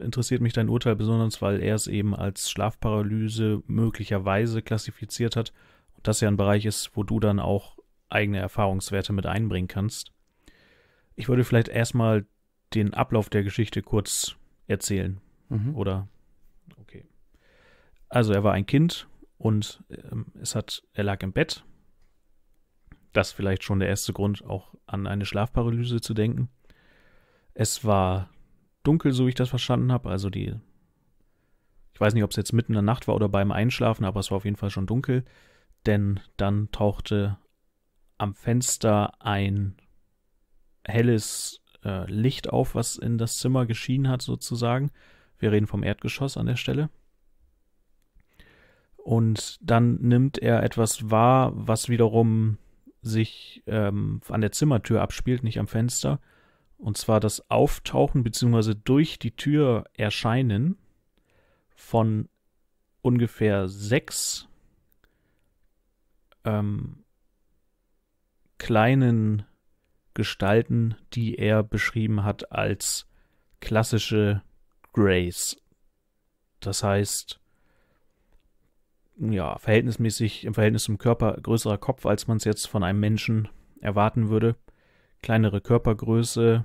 interessiert mich dein Urteil besonders, weil er es eben als Schlafparalyse möglicherweise klassifiziert hat. Und das ja ein Bereich ist, wo du dann auch eigene Erfahrungswerte mit einbringen kannst. Ich würde vielleicht erstmal den Ablauf der Geschichte kurz erzählen. Mhm. Oder? Okay. Also er war ein Kind und ähm, es hat, er lag im Bett. Das ist vielleicht schon der erste Grund, auch an eine Schlafparalyse zu denken. Es war dunkel, so wie ich das verstanden habe. Also die. Ich weiß nicht, ob es jetzt mitten in der Nacht war oder beim Einschlafen, aber es war auf jeden Fall schon dunkel. Denn dann tauchte am Fenster ein helles äh, Licht auf, was in das Zimmer geschienen hat, sozusagen. Wir reden vom Erdgeschoss an der Stelle. Und dann nimmt er etwas wahr, was wiederum sich ähm, an der Zimmertür abspielt, nicht am Fenster. Und zwar das Auftauchen bzw. durch die Tür erscheinen von ungefähr sechs ähm, kleinen Gestalten, die er beschrieben hat als klassische Grays. Das heißt, ja, verhältnismäßig im Verhältnis zum Körper größerer Kopf, als man es jetzt von einem Menschen erwarten würde kleinere Körpergröße.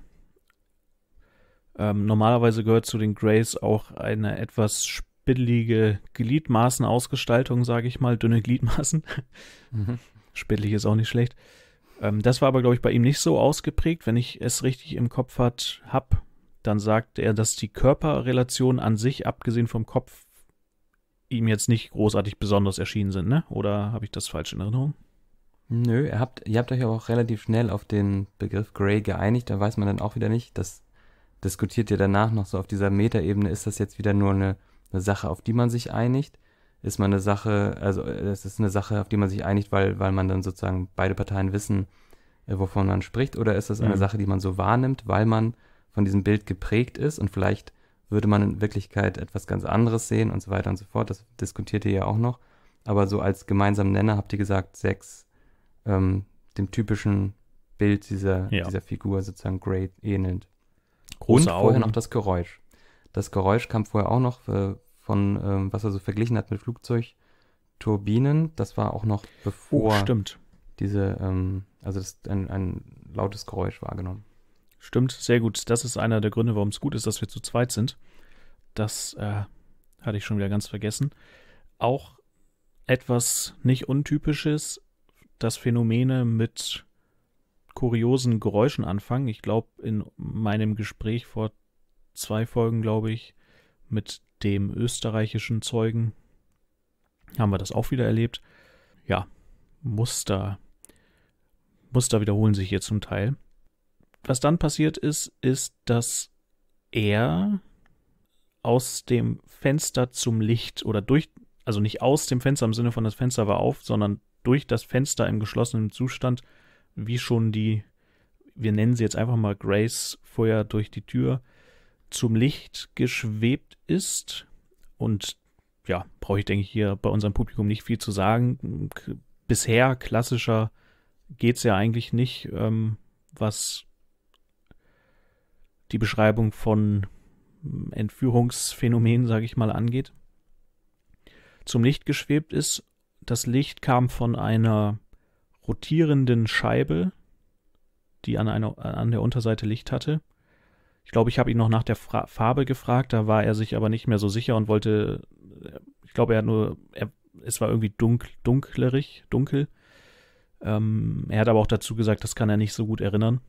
Ähm, normalerweise gehört zu den Grays auch eine etwas spittelige Gliedmaßenausgestaltung, sage ich mal, dünne Gliedmaßen. Mhm. Spittelig ist auch nicht schlecht. Ähm, das war aber, glaube ich, bei ihm nicht so ausgeprägt. Wenn ich es richtig im Kopf habe, dann sagt er, dass die Körperrelation an sich, abgesehen vom Kopf, ihm jetzt nicht großartig besonders erschienen sind, ne? Oder habe ich das falsch in Erinnerung? Nö, ihr habt, ihr habt euch aber auch relativ schnell auf den Begriff Grey geeinigt. Da weiß man dann auch wieder nicht, das diskutiert ihr danach noch so auf dieser Metaebene. Ist das jetzt wieder nur eine, eine Sache, auf die man sich einigt? Ist man eine Sache, also äh, es ist eine Sache, auf die man sich einigt, weil, weil man dann sozusagen beide Parteien wissen, äh, wovon man spricht? Oder ist das eine mhm. Sache, die man so wahrnimmt, weil man von diesem Bild geprägt ist und vielleicht würde man in Wirklichkeit etwas ganz anderes sehen und so weiter und so fort. Das diskutiert ihr ja auch noch. Aber so als gemeinsamen Nenner habt ihr gesagt, sechs ähm, dem typischen Bild dieser, ja. dieser Figur sozusagen Great ähnelt. Große Und Augen. vorher noch das Geräusch. Das Geräusch kam vorher auch noch äh, von, ähm, was er so verglichen hat mit Flugzeugturbinen. Das war auch noch oh, bevor oh, diese, ähm, also das, ein, ein lautes Geräusch wahrgenommen. Stimmt, sehr gut. Das ist einer der Gründe, warum es gut ist, dass wir zu zweit sind. Das äh, hatte ich schon wieder ganz vergessen. Auch etwas nicht Untypisches dass Phänomene mit kuriosen Geräuschen anfangen. Ich glaube, in meinem Gespräch vor zwei Folgen, glaube ich, mit dem österreichischen Zeugen haben wir das auch wieder erlebt. Ja, Muster. Muster wiederholen sich hier zum Teil. Was dann passiert ist, ist, dass er aus dem Fenster zum Licht oder durch, also nicht aus dem Fenster im Sinne von das Fenster war auf, sondern durch das Fenster im geschlossenen Zustand, wie schon die, wir nennen sie jetzt einfach mal Grace vorher durch die Tür, zum Licht geschwebt ist. Und ja, brauche ich, denke ich, hier bei unserem Publikum nicht viel zu sagen. Bisher klassischer geht es ja eigentlich nicht, ähm, was die Beschreibung von hm, Entführungsphänomenen, sage ich mal, angeht. Zum Licht geschwebt ist das Licht kam von einer rotierenden Scheibe, die an, einer, an der Unterseite Licht hatte. Ich glaube, ich habe ihn noch nach der Fra Farbe gefragt, da war er sich aber nicht mehr so sicher und wollte, äh, ich glaube, er hat nur, er, es war irgendwie dunkel, dunklerig, dunkel. Ähm, er hat aber auch dazu gesagt, das kann er nicht so gut erinnern.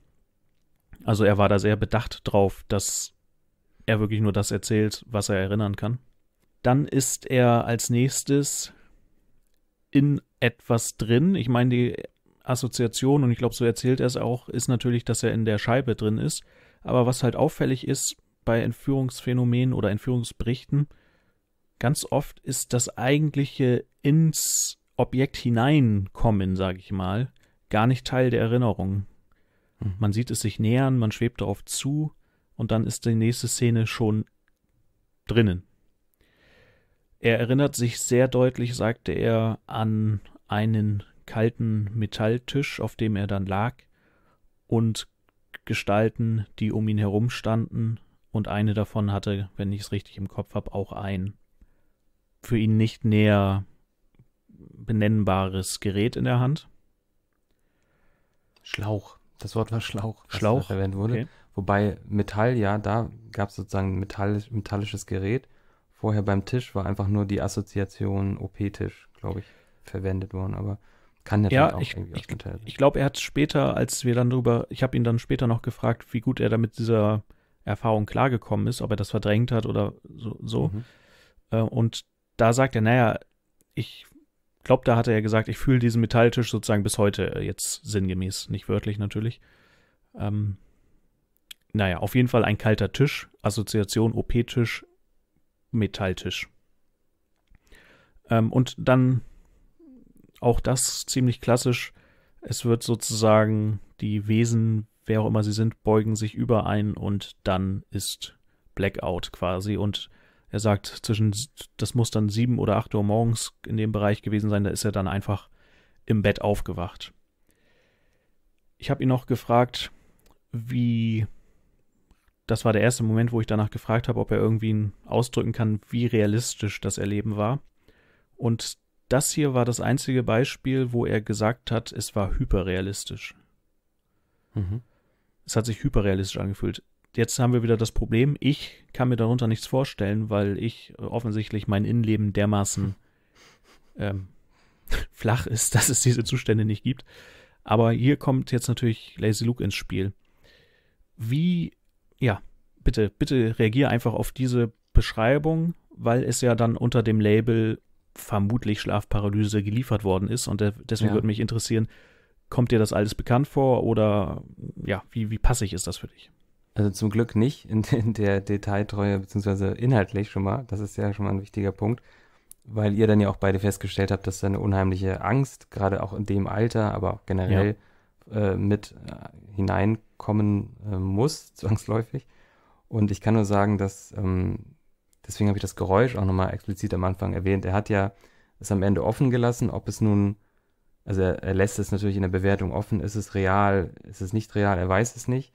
Also er war da sehr bedacht drauf, dass er wirklich nur das erzählt, was er erinnern kann. Dann ist er als nächstes in etwas drin. Ich meine, die Assoziation, und ich glaube, so erzählt er es auch, ist natürlich, dass er in der Scheibe drin ist. Aber was halt auffällig ist bei Entführungsphänomenen oder Entführungsberichten, ganz oft ist das eigentliche ins Objekt hineinkommen, sage ich mal, gar nicht Teil der Erinnerung. Hm. Man sieht es sich nähern, man schwebt darauf zu und dann ist die nächste Szene schon drinnen. Er erinnert sich sehr deutlich, sagte er, an einen kalten Metalltisch, auf dem er dann lag, und Gestalten, die um ihn herum standen, und eine davon hatte, wenn ich es richtig im Kopf habe, auch ein für ihn nicht näher benennbares Gerät in der Hand. Schlauch. Das Wort war Schlauch, Schlauch. verwendet wurde. Okay. Wobei Metall, ja, da gab es sozusagen ein metallisches Gerät vorher beim Tisch war einfach nur die Assoziation OP-Tisch, glaube ich, verwendet worden. Aber kann natürlich ja, auch ich, irgendwie ich, aus Ich glaube, er hat später, als wir dann darüber, ich habe ihn dann später noch gefragt, wie gut er damit dieser Erfahrung klargekommen ist, ob er das verdrängt hat oder so. so. Mhm. Äh, und da sagt er, naja, ich glaube, da hat er ja gesagt, ich fühle diesen Metalltisch sozusagen bis heute jetzt sinngemäß, nicht wörtlich natürlich. Ähm, naja, auf jeden Fall ein kalter Tisch, Assoziation OP-Tisch, Metalltisch. Ähm, und dann auch das ziemlich klassisch. Es wird sozusagen die Wesen, wer auch immer sie sind, beugen sich überein und dann ist Blackout quasi. Und er sagt, zwischen, das muss dann sieben oder acht Uhr morgens in dem Bereich gewesen sein, da ist er dann einfach im Bett aufgewacht. Ich habe ihn noch gefragt, wie das war der erste Moment, wo ich danach gefragt habe, ob er irgendwie ausdrücken kann, wie realistisch das Erleben war. Und das hier war das einzige Beispiel, wo er gesagt hat, es war hyperrealistisch. Mhm. Es hat sich hyperrealistisch angefühlt. Jetzt haben wir wieder das Problem, ich kann mir darunter nichts vorstellen, weil ich äh, offensichtlich mein Innenleben dermaßen ähm, flach ist, dass es diese Zustände nicht gibt. Aber hier kommt jetzt natürlich Lazy Luke ins Spiel. Wie ja, bitte, bitte reagier einfach auf diese Beschreibung, weil es ja dann unter dem Label vermutlich Schlafparalyse geliefert worden ist. Und deswegen ja. würde mich interessieren, kommt dir das alles bekannt vor oder ja, wie, wie passig ist das für dich? Also zum Glück nicht in, in der Detailtreue, beziehungsweise inhaltlich schon mal. Das ist ja schon mal ein wichtiger Punkt, weil ihr dann ja auch beide festgestellt habt, dass da eine unheimliche Angst, gerade auch in dem Alter, aber generell ja. Äh, mit äh, hineinkommen äh, muss, zwangsläufig. Und ich kann nur sagen, dass, ähm, deswegen habe ich das Geräusch auch nochmal explizit am Anfang erwähnt. Er hat ja es am Ende offen gelassen, ob es nun, also er, lässt es natürlich in der Bewertung offen, ist es real, ist es nicht real, er weiß es nicht.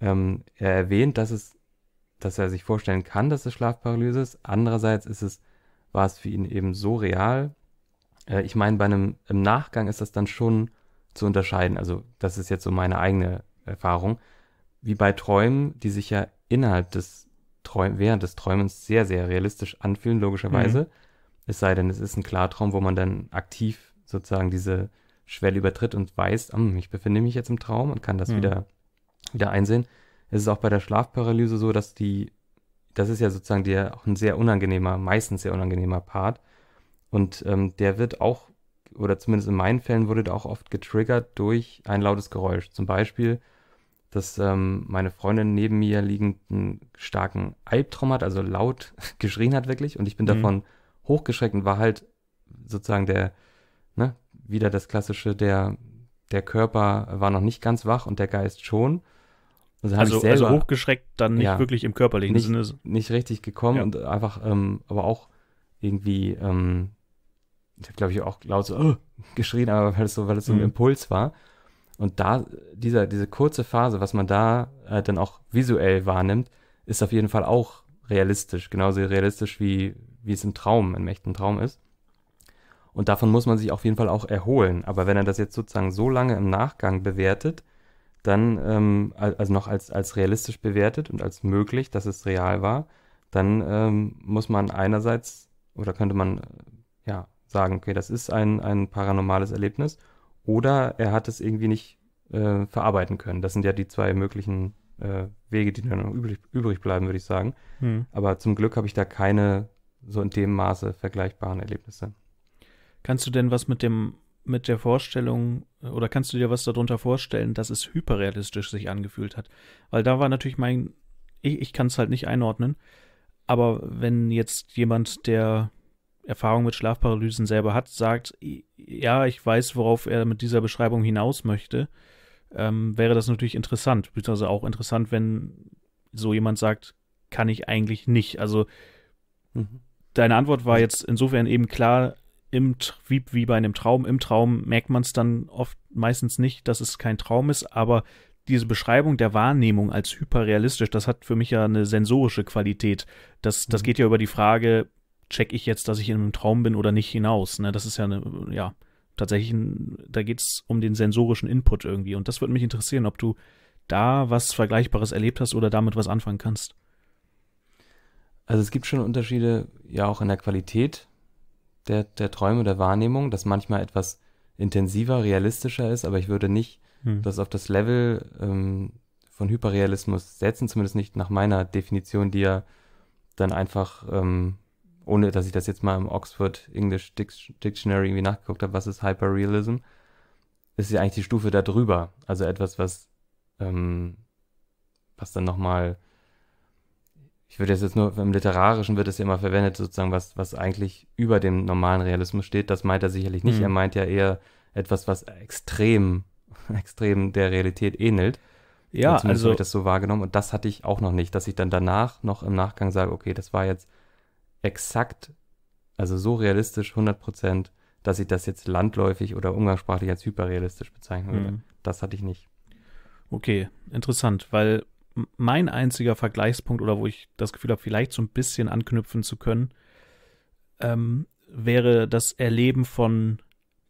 Ähm, er erwähnt, dass es, dass er sich vorstellen kann, dass es Schlafparalyse ist. Andererseits ist es, war es für ihn eben so real. ich meine, bei einem, im Nachgang ist das dann schon zu unterscheiden. Also das ist jetzt so meine eigene Erfahrung. Wie bei Träumen, die sich ja innerhalb des Träum während des Träumens sehr, sehr realistisch anfühlen, logischerweise. Mhm. Es sei denn, es ist ein Klartraum, wo man dann aktiv sozusagen diese Schwelle übertritt und weiß, oh, ich befinde mich jetzt im Traum und kann das mhm. wieder, wieder einsehen. Es ist auch bei der Schlafparalyse so, dass die, das ist ja sozusagen der auch ein sehr unangenehmer, meistens sehr unangenehmer Part. Und ähm, der wird auch oder zumindest in meinen Fällen wurde da auch oft getriggert durch ein lautes Geräusch. Zum Beispiel, dass ähm, meine Freundin neben mir liegend einen starken Albtraum hat, also laut geschrien hat wirklich. Und ich bin mhm. davon hochgeschreckt und war halt sozusagen der, ne, wieder das klassische, der, der Körper war noch nicht ganz wach und der Geist schon. Also, also, selber, also hochgeschreckt dann nicht ja, wirklich im körperlichen nicht, Sinne. Nicht richtig gekommen ja. und einfach, ähm, aber auch irgendwie ähm, ich habe, glaube ich, auch laut so oh! geschrien, aber weil es so, weil es so ein mhm. Impuls war. Und da, dieser, diese kurze Phase, was man da äh, dann auch visuell wahrnimmt, ist auf jeden Fall auch realistisch, genauso realistisch wie, wie es im Traum, im echten Traum ist. Und davon muss man sich auf jeden Fall auch erholen. Aber wenn er das jetzt sozusagen so lange im Nachgang bewertet, dann, ähm, also noch als, als realistisch bewertet und als möglich, dass es real war, dann ähm, muss man einerseits oder könnte man äh, ja sagen, okay, das ist ein, ein paranormales Erlebnis. Oder er hat es irgendwie nicht äh, verarbeiten können. Das sind ja die zwei möglichen äh, Wege, die dann noch übrig, übrig bleiben, würde ich sagen. Hm. Aber zum Glück habe ich da keine so in dem Maße vergleichbaren Erlebnisse. Kannst du denn was mit dem mit der Vorstellung oder kannst du dir was darunter vorstellen, dass es hyperrealistisch sich angefühlt hat? Weil da war natürlich mein, ich, ich kann es halt nicht einordnen, aber wenn jetzt jemand, der Erfahrung mit Schlafparalysen selber hat, sagt, ja, ich weiß, worauf er mit dieser Beschreibung hinaus möchte, ähm, wäre das natürlich interessant. Beziehungsweise auch interessant, wenn so jemand sagt, kann ich eigentlich nicht. Also mhm. deine Antwort war jetzt insofern eben klar, im, wie, wie bei einem Traum, im Traum merkt man es dann oft meistens nicht, dass es kein Traum ist, aber diese Beschreibung der Wahrnehmung als hyperrealistisch, das hat für mich ja eine sensorische Qualität. Das, das mhm. geht ja über die Frage, check ich jetzt, dass ich in einem Traum bin oder nicht hinaus. Ne? Das ist ja eine, ja, tatsächlich, ein, da geht es um den sensorischen Input irgendwie. Und das würde mich interessieren, ob du da was Vergleichbares erlebt hast oder damit was anfangen kannst. Also es gibt schon Unterschiede, ja auch in der Qualität der, der Träume, der Wahrnehmung, dass manchmal etwas intensiver, realistischer ist, aber ich würde nicht hm. das auf das Level ähm, von Hyperrealismus setzen, zumindest nicht nach meiner Definition, die ja dann einfach ähm, ohne dass ich das jetzt mal im Oxford English Dictionary irgendwie nachgeguckt habe, was ist Hyperrealism, ist ja eigentlich die Stufe darüber. Also etwas, was, ähm, was dann nochmal, ich würde jetzt, nur, im Literarischen wird es ja immer verwendet, sozusagen, was, was eigentlich über dem normalen Realismus steht. Das meint er sicherlich nicht. Mhm. Er meint ja eher etwas, was extrem, extrem der Realität ähnelt. Ja, also habe ich das so wahrgenommen und das hatte ich auch noch nicht, dass ich dann danach noch im Nachgang sage, okay, das war jetzt exakt, also so realistisch 100 Prozent, dass ich das jetzt landläufig oder umgangssprachlich als hyperrealistisch bezeichnen würde. Mhm. Das hatte ich nicht. Okay, interessant, weil mein einziger Vergleichspunkt oder wo ich das Gefühl habe, vielleicht so ein bisschen anknüpfen zu können, ähm, wäre das Erleben von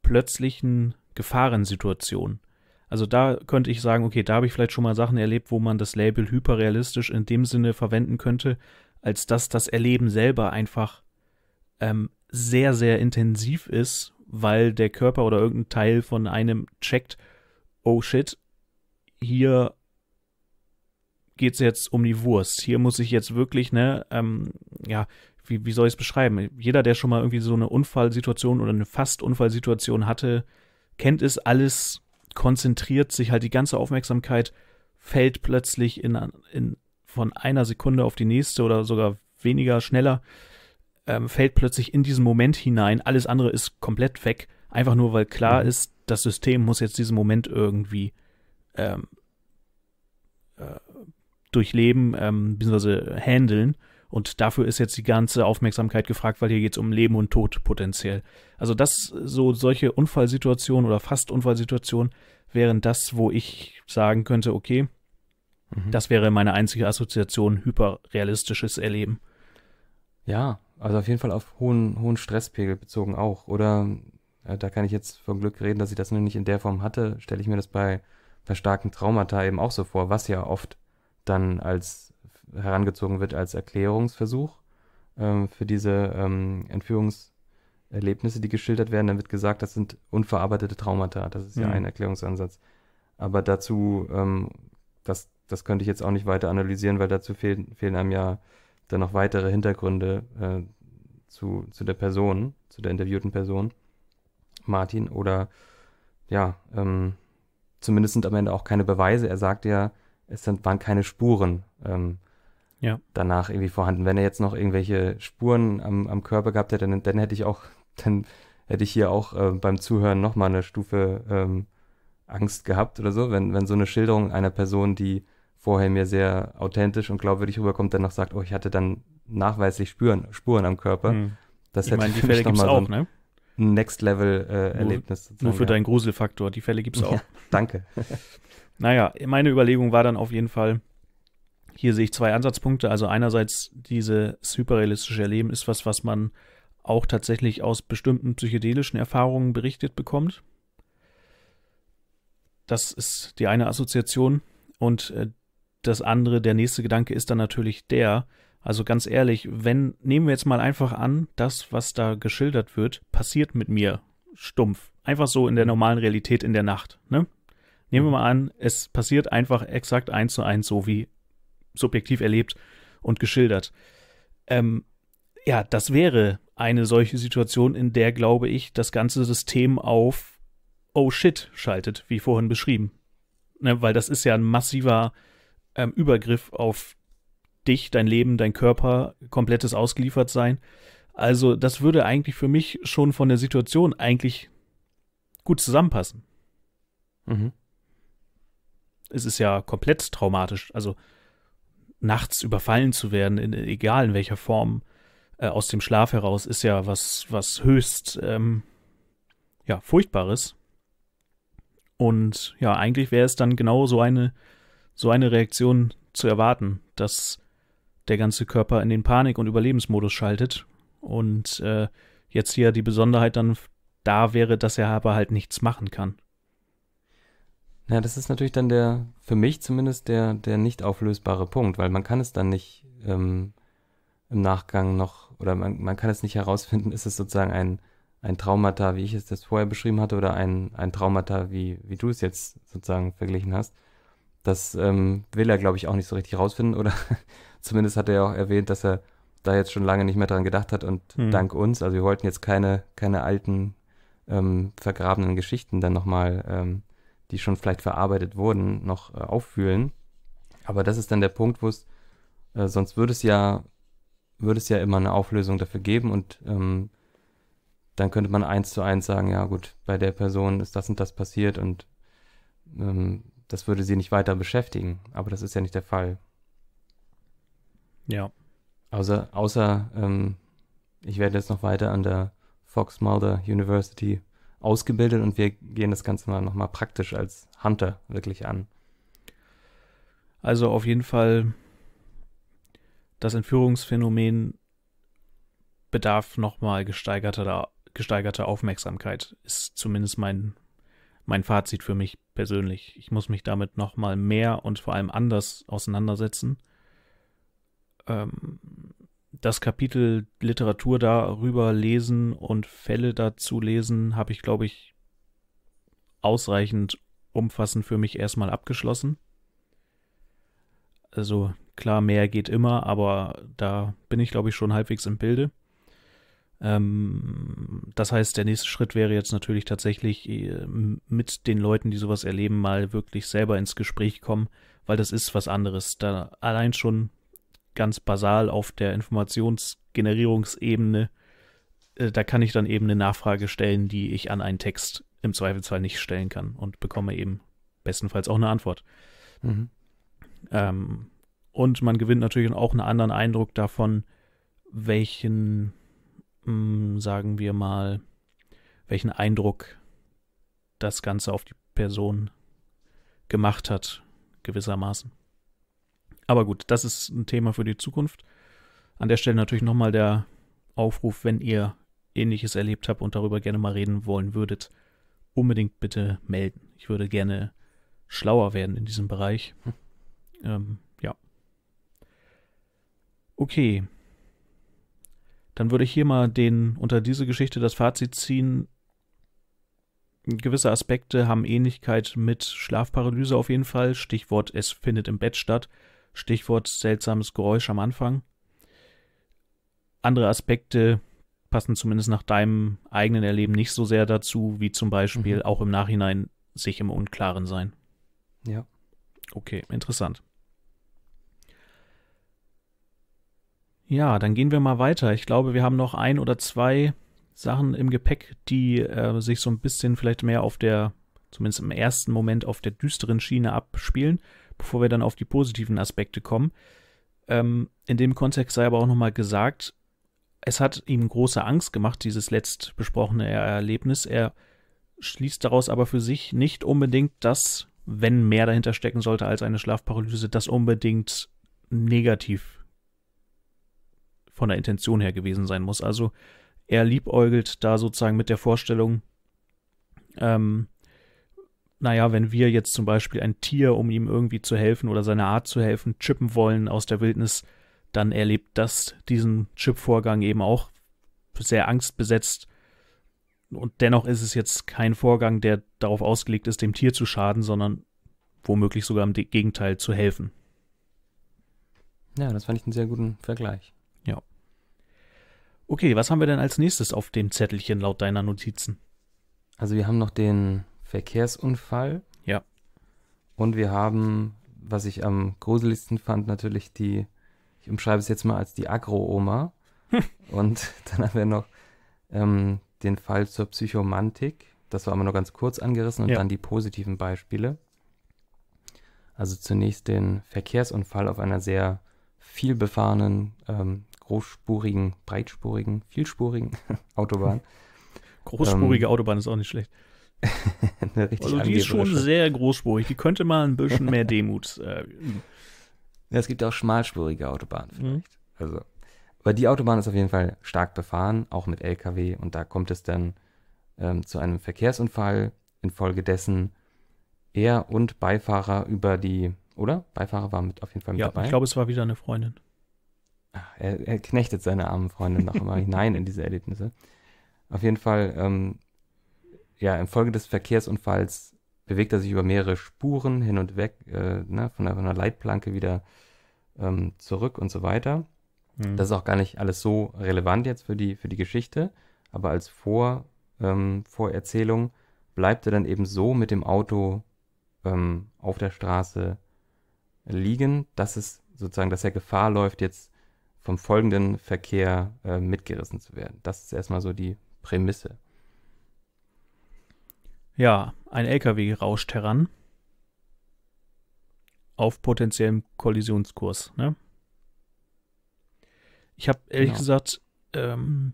plötzlichen Gefahrensituationen. Also da könnte ich sagen, okay, da habe ich vielleicht schon mal Sachen erlebt, wo man das Label hyperrealistisch in dem Sinne verwenden könnte, als dass das Erleben selber einfach ähm, sehr, sehr intensiv ist, weil der Körper oder irgendein Teil von einem checkt, oh shit, hier geht's jetzt um die Wurst. Hier muss ich jetzt wirklich, ne, ähm, ja, wie, wie soll ich es beschreiben? Jeder, der schon mal irgendwie so eine Unfallsituation oder eine fast Unfallsituation hatte, kennt es, alles konzentriert sich halt, die ganze Aufmerksamkeit fällt plötzlich in, in von einer Sekunde auf die nächste oder sogar weniger schneller, ähm, fällt plötzlich in diesen Moment hinein. Alles andere ist komplett weg, einfach nur weil klar mhm. ist, das System muss jetzt diesen Moment irgendwie ähm, äh, durchleben, ähm, beziehungsweise handeln. Und dafür ist jetzt die ganze Aufmerksamkeit gefragt, weil hier geht es um Leben und Tod potenziell. Also das, so solche Unfallsituationen oder fast Unfallsituationen wären das, wo ich sagen könnte, okay, Mhm. Das wäre meine einzige Assoziation, hyperrealistisches Erleben. Ja, also auf jeden Fall auf hohen, hohen Stresspegel bezogen auch. Oder äh, da kann ich jetzt vom Glück reden, dass ich das nur nicht in der Form hatte, stelle ich mir das bei, bei starken Traumata eben auch so vor, was ja oft dann als herangezogen wird als Erklärungsversuch ähm, für diese ähm, Entführungserlebnisse, die geschildert werden. Dann wird gesagt, das sind unverarbeitete Traumata. Das ist ja mhm. ein Erklärungsansatz. Aber dazu, ähm, das das könnte ich jetzt auch nicht weiter analysieren, weil dazu fehlen, fehlen einem ja dann noch weitere Hintergründe äh, zu, zu der Person, zu der interviewten Person, Martin. Oder ja, ähm, zumindest sind am Ende auch keine Beweise. Er sagt ja, es sind, waren keine Spuren ähm, ja. danach irgendwie vorhanden. Wenn er jetzt noch irgendwelche Spuren am, am Körper gehabt hätte, dann, dann hätte ich auch, dann hätte ich hier auch äh, beim Zuhören nochmal eine Stufe ähm, Angst gehabt oder so, wenn, wenn so eine Schilderung einer Person, die vorher mir sehr authentisch und glaubwürdig rüberkommt, dann noch sagt, oh, ich hatte dann nachweislich Spuren, Spuren am Körper. Mhm. Das ich hätte meine, die Fälle gibt es auch, ne? Ein Next-Level-Erlebnis. Äh, nur, nur, für ja. deinen Gruselfaktor, die Fälle gibt es auch. Ja, danke. naja, meine Überlegung war dann auf jeden Fall, hier sehe ich zwei Ansatzpunkte. Also einerseits, dieses hyperrealistische Erleben ist was, was man auch tatsächlich aus bestimmten psychedelischen Erfahrungen berichtet bekommt. Das ist die eine Assoziation. Und äh, das andere, der nächste Gedanke ist dann natürlich der, also ganz ehrlich, wenn, nehmen wir jetzt mal einfach an, das, was da geschildert wird, passiert mit mir stumpf. Einfach so in der normalen Realität in der Nacht. Ne? Nehmen wir mal an, es passiert einfach exakt eins zu eins, so wie subjektiv erlebt und geschildert. Ähm, ja, das wäre eine solche Situation, in der, glaube ich, das ganze System auf Oh shit schaltet, wie vorhin beschrieben. Ne? weil das ist ja ein massiver ähm, Übergriff auf dich, dein Leben, dein Körper, komplettes Ausgeliefertsein. Also das würde eigentlich für mich schon von der Situation eigentlich gut zusammenpassen. Mhm. Es ist ja komplett traumatisch. Also nachts überfallen zu werden, in, egal in welcher Form, äh, aus dem Schlaf heraus, ist ja was, was höchst ähm, ja, furchtbares. Und ja, eigentlich wäre es dann genau so eine so eine Reaktion zu erwarten, dass der ganze Körper in den Panik- und Überlebensmodus schaltet. Und äh, jetzt hier die Besonderheit dann da wäre, dass er aber halt nichts machen kann. Na, das ist natürlich dann der, für mich zumindest, der, der nicht auflösbare Punkt, weil man kann es dann nicht ähm, im Nachgang noch, oder man, man kann es nicht herausfinden, ist es sozusagen ein, ein Traumata, wie ich es das vorher beschrieben hatte, oder ein, ein Traumata, wie, wie du es jetzt sozusagen verglichen hast. Das ähm, will er, glaube ich, auch nicht so richtig rausfinden. Oder zumindest hat er ja auch erwähnt, dass er da jetzt schon lange nicht mehr dran gedacht hat und mhm. dank uns, also wir wollten jetzt keine, keine alten ähm, vergrabenen Geschichten dann nochmal, ähm, die schon vielleicht verarbeitet wurden, noch äh, auffühlen. Aber das ist dann der Punkt, wo es, äh, sonst würde es ja, würde es ja immer eine Auflösung dafür geben und ähm, dann könnte man eins zu eins sagen, ja gut, bei der Person ist das und das passiert und ähm, das würde sie nicht weiter beschäftigen. Aber das ist ja nicht der Fall. Ja. Außer, außer ähm, ich werde jetzt noch weiter an der Fox Mulder University ausgebildet und wir gehen das Ganze mal nochmal praktisch als Hunter wirklich an. Also auf jeden Fall, das Entführungsphänomen bedarf nochmal gesteigerter, gesteigerter Aufmerksamkeit, ist zumindest mein mein Fazit für mich persönlich. Ich muss mich damit nochmal mehr und vor allem anders auseinandersetzen. Ähm, das Kapitel Literatur darüber lesen und Fälle dazu lesen, habe ich, glaube ich, ausreichend umfassend für mich erstmal abgeschlossen. Also klar, mehr geht immer, aber da bin ich, glaube ich, schon halbwegs im Bilde. Ähm, das heißt, der nächste Schritt wäre jetzt natürlich tatsächlich äh, mit den Leuten, die sowas erleben, mal wirklich selber ins Gespräch kommen, weil das ist was anderes. Da allein schon ganz basal auf der Informationsgenerierungsebene, äh, da kann ich dann eben eine Nachfrage stellen, die ich an einen Text im Zweifelsfall nicht stellen kann und bekomme eben bestenfalls auch eine Antwort. Mhm. Ähm, und man gewinnt natürlich auch einen anderen Eindruck davon, welchen Mm, sagen wir mal, welchen Eindruck das Ganze auf die Person gemacht hat, gewissermaßen. Aber gut, das ist ein Thema für die Zukunft. An der Stelle natürlich nochmal der Aufruf, wenn ihr ähnliches erlebt habt und darüber gerne mal reden wollen würdet, unbedingt bitte melden. Ich würde gerne schlauer werden in diesem Bereich. Hm. Ähm, ja. Okay dann würde ich hier mal den unter diese Geschichte das Fazit ziehen. Gewisse Aspekte haben Ähnlichkeit mit Schlafparalyse auf jeden Fall. Stichwort es findet im Bett statt. Stichwort seltsames Geräusch am Anfang. Andere Aspekte passen zumindest nach deinem eigenen Erleben nicht so sehr dazu, wie zum Beispiel mhm. auch im Nachhinein sich im Unklaren sein. Ja. Okay, interessant. Ja, dann gehen wir mal weiter. Ich glaube, wir haben noch ein oder zwei Sachen im Gepäck, die äh, sich so ein bisschen vielleicht mehr auf der, zumindest im ersten Moment, auf der düsteren Schiene abspielen, bevor wir dann auf die positiven Aspekte kommen. Ähm, in dem Kontext sei aber auch nochmal gesagt, es hat ihm große Angst gemacht, dieses letzt besprochene Erlebnis. Er schließt daraus aber für sich nicht unbedingt, dass, wenn mehr dahinter stecken sollte als eine Schlafparalyse, das unbedingt negativ von der Intention her gewesen sein muss. Also er liebäugelt da sozusagen mit der Vorstellung, ähm, naja, wenn wir jetzt zum Beispiel ein Tier, um ihm irgendwie zu helfen oder seiner Art zu helfen, chippen wollen aus der Wildnis, dann erlebt das diesen Chip-Vorgang eben auch sehr angstbesetzt. Und dennoch ist es jetzt kein Vorgang, der darauf ausgelegt ist, dem Tier zu schaden, sondern womöglich sogar im Gegenteil zu helfen. Ja, das fand ich einen sehr guten Vergleich. Okay, was haben wir denn als nächstes auf dem Zettelchen laut deiner Notizen? Also wir haben noch den Verkehrsunfall. Ja. Und wir haben, was ich am gruseligsten fand, natürlich die, ich umschreibe es jetzt mal als die Agro-Oma. und dann haben wir noch ähm, den Fall zur Psychomantik. Das war immer nur ganz kurz angerissen und ja. dann die positiven Beispiele. Also zunächst den Verkehrsunfall auf einer sehr vielbefahrenen ähm, großspurigen, breitspurigen, vielspurigen Autobahn. Großspurige ähm, Autobahn ist auch nicht schlecht. eine richtig also die ist schon sehr großspurig. Die könnte mal ein bisschen mehr Demut äh, es gibt auch schmalspurige Autobahnen mhm. vielleicht. Mhm. Also, aber die Autobahn ist auf jeden Fall stark befahren, auch mit LKW. Und da kommt es dann ähm, zu einem Verkehrsunfall, infolgedessen er und Beifahrer über die, oder? Beifahrer war mit auf jeden Fall mit ja, dabei. Ich glaube, es war wieder eine Freundin. Er, er knechtet seine armen Freunde noch immer hinein in diese Erlebnisse. Auf jeden Fall, ähm, ja, infolge des Verkehrsunfalls bewegt er sich über mehrere Spuren hin und weg, äh, ne, von, der, von, der, Leitplanke wieder ähm, zurück und so weiter. Mhm. Das ist auch gar nicht alles so relevant jetzt für die, für die Geschichte, aber als Vor, ähm, Vorerzählung bleibt er dann eben so mit dem Auto ähm, auf der Straße liegen, dass es sozusagen, dass er Gefahr läuft, jetzt vom folgenden Verkehr äh, mitgerissen zu werden. Das ist erstmal so die Prämisse. Ja, ein LKW rauscht heran auf potenziellem Kollisionskurs. Ne? Ich habe ehrlich genau. gesagt, ähm,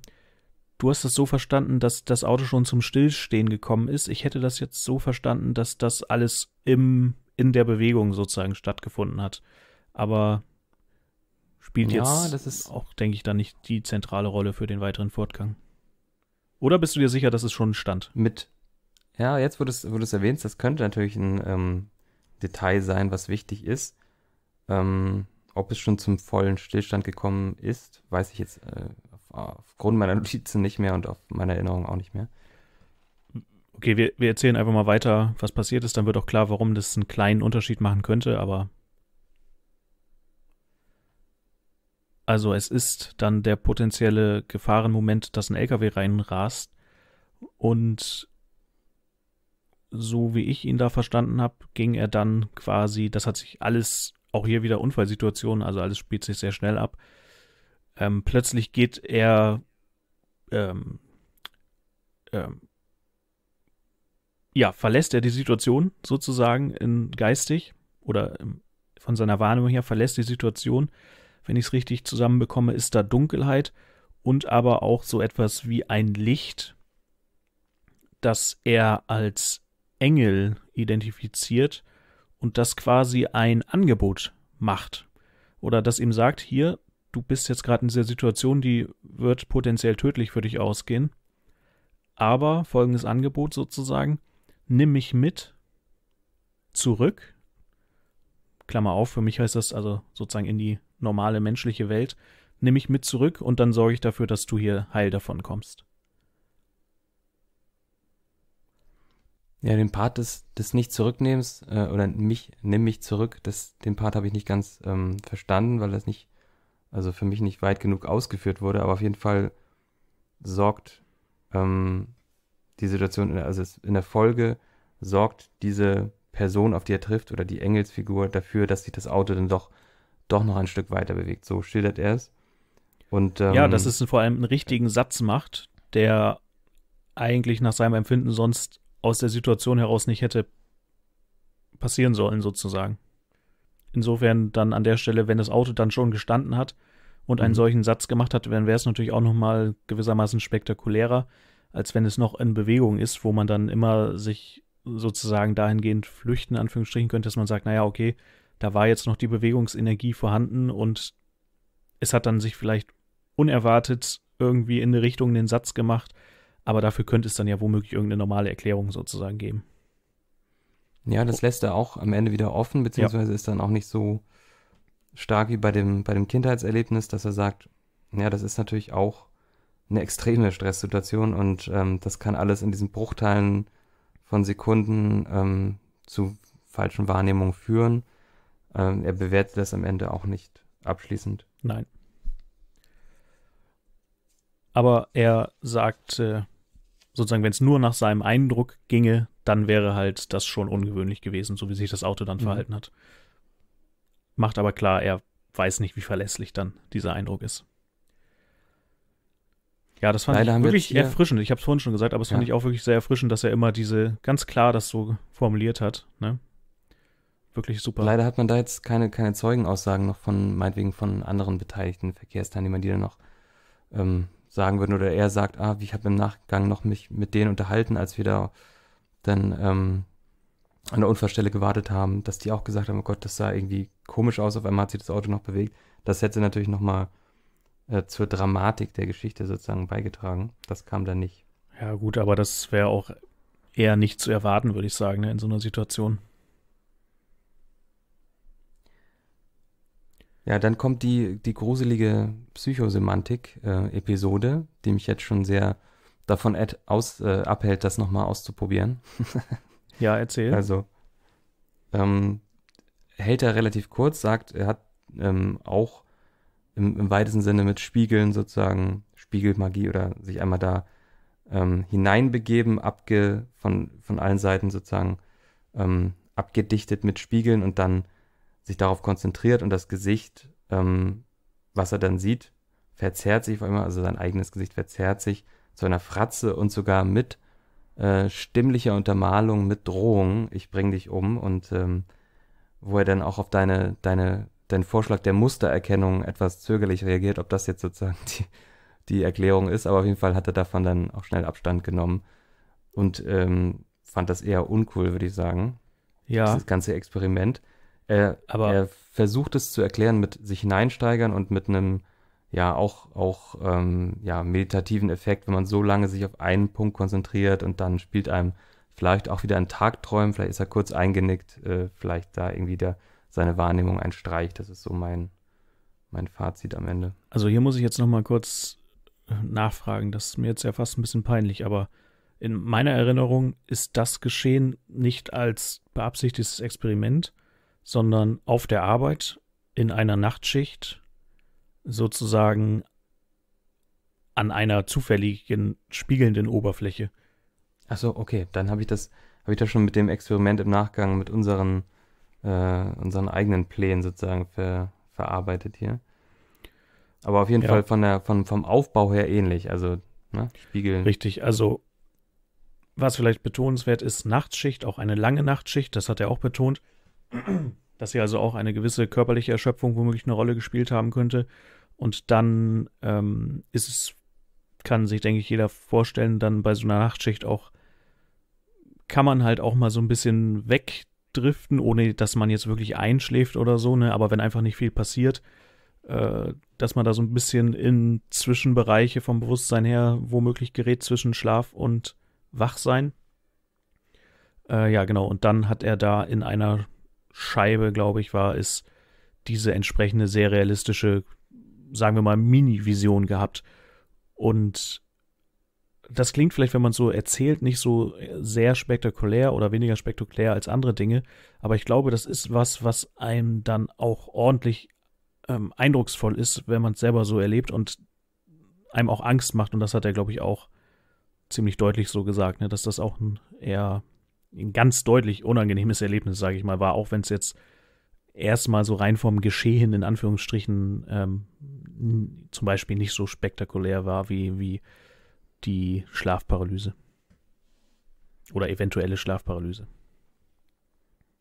du hast das so verstanden, dass das Auto schon zum Stillstehen gekommen ist. Ich hätte das jetzt so verstanden, dass das alles im, in der Bewegung sozusagen stattgefunden hat. Aber Spielt ja, jetzt das ist auch, denke ich, dann nicht die zentrale Rolle für den weiteren Fortgang. Oder bist du dir sicher, dass es schon stand? Mit. Ja, jetzt, wo du es erwähnt, das könnte natürlich ein ähm, Detail sein, was wichtig ist. Ähm, ob es schon zum vollen Stillstand gekommen ist, weiß ich jetzt äh, auf, aufgrund meiner Notizen nicht mehr und auf meiner Erinnerung auch nicht mehr. Okay, wir, wir erzählen einfach mal weiter, was passiert ist. Dann wird auch klar, warum das einen kleinen Unterschied machen könnte, aber Also es ist dann der potenzielle Gefahrenmoment, dass ein LKW reinrast. Und so wie ich ihn da verstanden habe, ging er dann quasi, das hat sich alles, auch hier wieder Unfallsituationen, also alles spielt sich sehr schnell ab. Ähm, plötzlich geht er ähm, ähm, ja, verlässt er die Situation sozusagen in geistig oder ähm, von seiner Wahrnehmung her verlässt die Situation wenn ich es richtig zusammenbekomme, ist da Dunkelheit und aber auch so etwas wie ein Licht, das er als Engel identifiziert und das quasi ein Angebot macht. Oder das ihm sagt, hier, du bist jetzt gerade in dieser Situation, die wird potenziell tödlich für dich ausgehen. Aber folgendes Angebot sozusagen, nimm mich mit zurück. Klammer auf, für mich heißt das also sozusagen in die normale menschliche Welt, nimm mich mit zurück und dann sorge ich dafür, dass du hier heil davon kommst. Ja, den Part des, des Nicht-Zurücknehmens äh, oder mich, nimm mich zurück, das, den Part habe ich nicht ganz ähm, verstanden, weil das nicht, also für mich nicht weit genug ausgeführt wurde, aber auf jeden Fall sorgt ähm, die Situation, also in der Folge sorgt diese Person, auf die er trifft oder die Engelsfigur dafür, dass sich das Auto dann doch doch noch ein Stück weiter bewegt. So schildert er es. Und, ähm, ja, dass es vor allem einen richtigen Satz macht, der eigentlich nach seinem Empfinden sonst aus der Situation heraus nicht hätte passieren sollen, sozusagen. Insofern dann an der Stelle, wenn das Auto dann schon gestanden hat und einen mhm. solchen Satz gemacht hat, dann wäre es natürlich auch nochmal gewissermaßen spektakulärer, als wenn es noch in Bewegung ist, wo man dann immer sich sozusagen dahingehend flüchten, Anführungsstrichen könnte, dass man sagt, naja, okay, da war jetzt noch die Bewegungsenergie vorhanden und es hat dann sich vielleicht unerwartet irgendwie in eine Richtung den Satz gemacht, aber dafür könnte es dann ja womöglich irgendeine normale Erklärung sozusagen geben. Ja, das oh. lässt er auch am Ende wieder offen, beziehungsweise ja. ist dann auch nicht so stark wie bei dem, bei dem Kindheitserlebnis, dass er sagt, ja, das ist natürlich auch eine extreme Stresssituation und ähm, das kann alles in diesen Bruchteilen von Sekunden ähm, zu falschen Wahrnehmungen führen. Ähm, er bewertet das am Ende auch nicht abschließend. Nein. Aber er sagt, äh, sozusagen, wenn es nur nach seinem Eindruck ginge, dann wäre halt das schon ungewöhnlich gewesen, so wie sich das Auto dann mhm. verhalten hat. Macht aber klar, er weiß nicht, wie verlässlich dann dieser Eindruck ist. Ja, das fand Leider ich wirklich wir erfrischend. Ich habe es vorhin schon gesagt, aber es ja. fand ich auch wirklich sehr erfrischend, dass er immer diese ganz klar das so formuliert hat. Ne? wirklich super. Leider hat man da jetzt keine, keine Zeugenaussagen noch von, meinetwegen von anderen beteiligten Verkehrsteilnehmern, die dann noch ähm, sagen würden oder er sagt, ah, ich habe im Nachgang noch mich mit denen unterhalten, als wir da dann ähm, an der Unfallstelle gewartet haben, dass die auch gesagt haben, oh Gott, das sah irgendwie komisch aus, auf einmal hat sich das Auto noch bewegt. Das hätte natürlich nochmal äh, zur Dramatik der Geschichte sozusagen beigetragen. Das kam dann nicht. Ja gut, aber das wäre auch eher nicht zu erwarten, würde ich sagen, ne, in so einer Situation. Ja, dann kommt die, die gruselige Psychosemantik-Episode, äh, die mich jetzt schon sehr davon aus, äh, abhält, das nochmal auszuprobieren. ja, erzähl. Also, ähm, hält er relativ kurz, sagt, er hat ähm, auch im, im, weitesten Sinne mit Spiegeln sozusagen, Spiegelmagie oder sich einmal da ähm, hineinbegeben, abge, von, von allen Seiten sozusagen ähm, abgedichtet mit Spiegeln und dann sich darauf konzentriert und das Gesicht, ähm, was er dann sieht, verzerrt sich auf einmal, also sein eigenes Gesicht verzerrt sich zu einer Fratze und sogar mit äh, stimmlicher Untermalung, mit Drohung, ich bring dich um und ähm, wo er dann auch auf deine, deine, deinen Vorschlag der Mustererkennung etwas zögerlich reagiert, ob das jetzt sozusagen die, die Erklärung ist, aber auf jeden Fall hat er davon dann auch schnell Abstand genommen und ähm, fand das eher uncool, würde ich sagen. Ja. Das ganze Experiment. Er, aber er versucht es zu erklären mit sich hineinsteigern und mit einem ja auch auch ähm, ja meditativen Effekt, wenn man so lange sich auf einen Punkt konzentriert und dann spielt einem vielleicht auch wieder ein Tagträumen, vielleicht ist er kurz eingenickt, äh, vielleicht da irgendwie der seine Wahrnehmung ein Streich. Das ist so mein mein Fazit am Ende. Also hier muss ich jetzt noch mal kurz äh, nachfragen. Das ist mir jetzt ja fast ein bisschen peinlich, aber in meiner Erinnerung ist das Geschehen nicht als beabsichtigtes Experiment, sondern auf der Arbeit in einer Nachtschicht sozusagen an einer zufälligen spiegelnden Oberfläche. Ach so, okay, dann habe ich das habe ich das schon mit dem Experiment im Nachgang mit unseren äh, unseren eigenen Plänen sozusagen ver, verarbeitet hier. Aber auf jeden ja. Fall von der von, vom Aufbau her ähnlich, also ne, Spiegel. Richtig, also was vielleicht betonenswert ist, Nachtschicht, auch eine lange Nachtschicht, das hat er auch betont dass hier also auch eine gewisse körperliche Erschöpfung womöglich eine Rolle gespielt haben könnte. Und dann ähm, ist es, kann sich, denke ich, jeder vorstellen, dann bei so einer Nachtschicht auch, kann man halt auch mal so ein bisschen wegdriften, ohne dass man jetzt wirklich einschläft oder so, ne? Aber wenn einfach nicht viel passiert, äh, dass man da so ein bisschen in Zwischenbereiche vom Bewusstsein her womöglich gerät zwischen Schlaf und Wachsein. Äh, ja, genau. Und dann hat er da in einer Scheibe, glaube ich, war, ist diese entsprechende sehr realistische, sagen wir mal, Mini-Vision gehabt. Und das klingt vielleicht, wenn man es so erzählt, nicht so sehr spektakulär oder weniger spektakulär als andere Dinge, aber ich glaube, das ist was, was einem dann auch ordentlich ähm, eindrucksvoll ist, wenn man es selber so erlebt und einem auch Angst macht. Und das hat er, glaube ich, auch ziemlich deutlich so gesagt, ne? dass das auch ein eher ein ganz deutlich unangenehmes Erlebnis, sage ich mal, war, auch wenn es jetzt erstmal so rein vom Geschehen in Anführungsstrichen ähm, zum Beispiel nicht so spektakulär war wie, wie die Schlafparalyse oder eventuelle Schlafparalyse.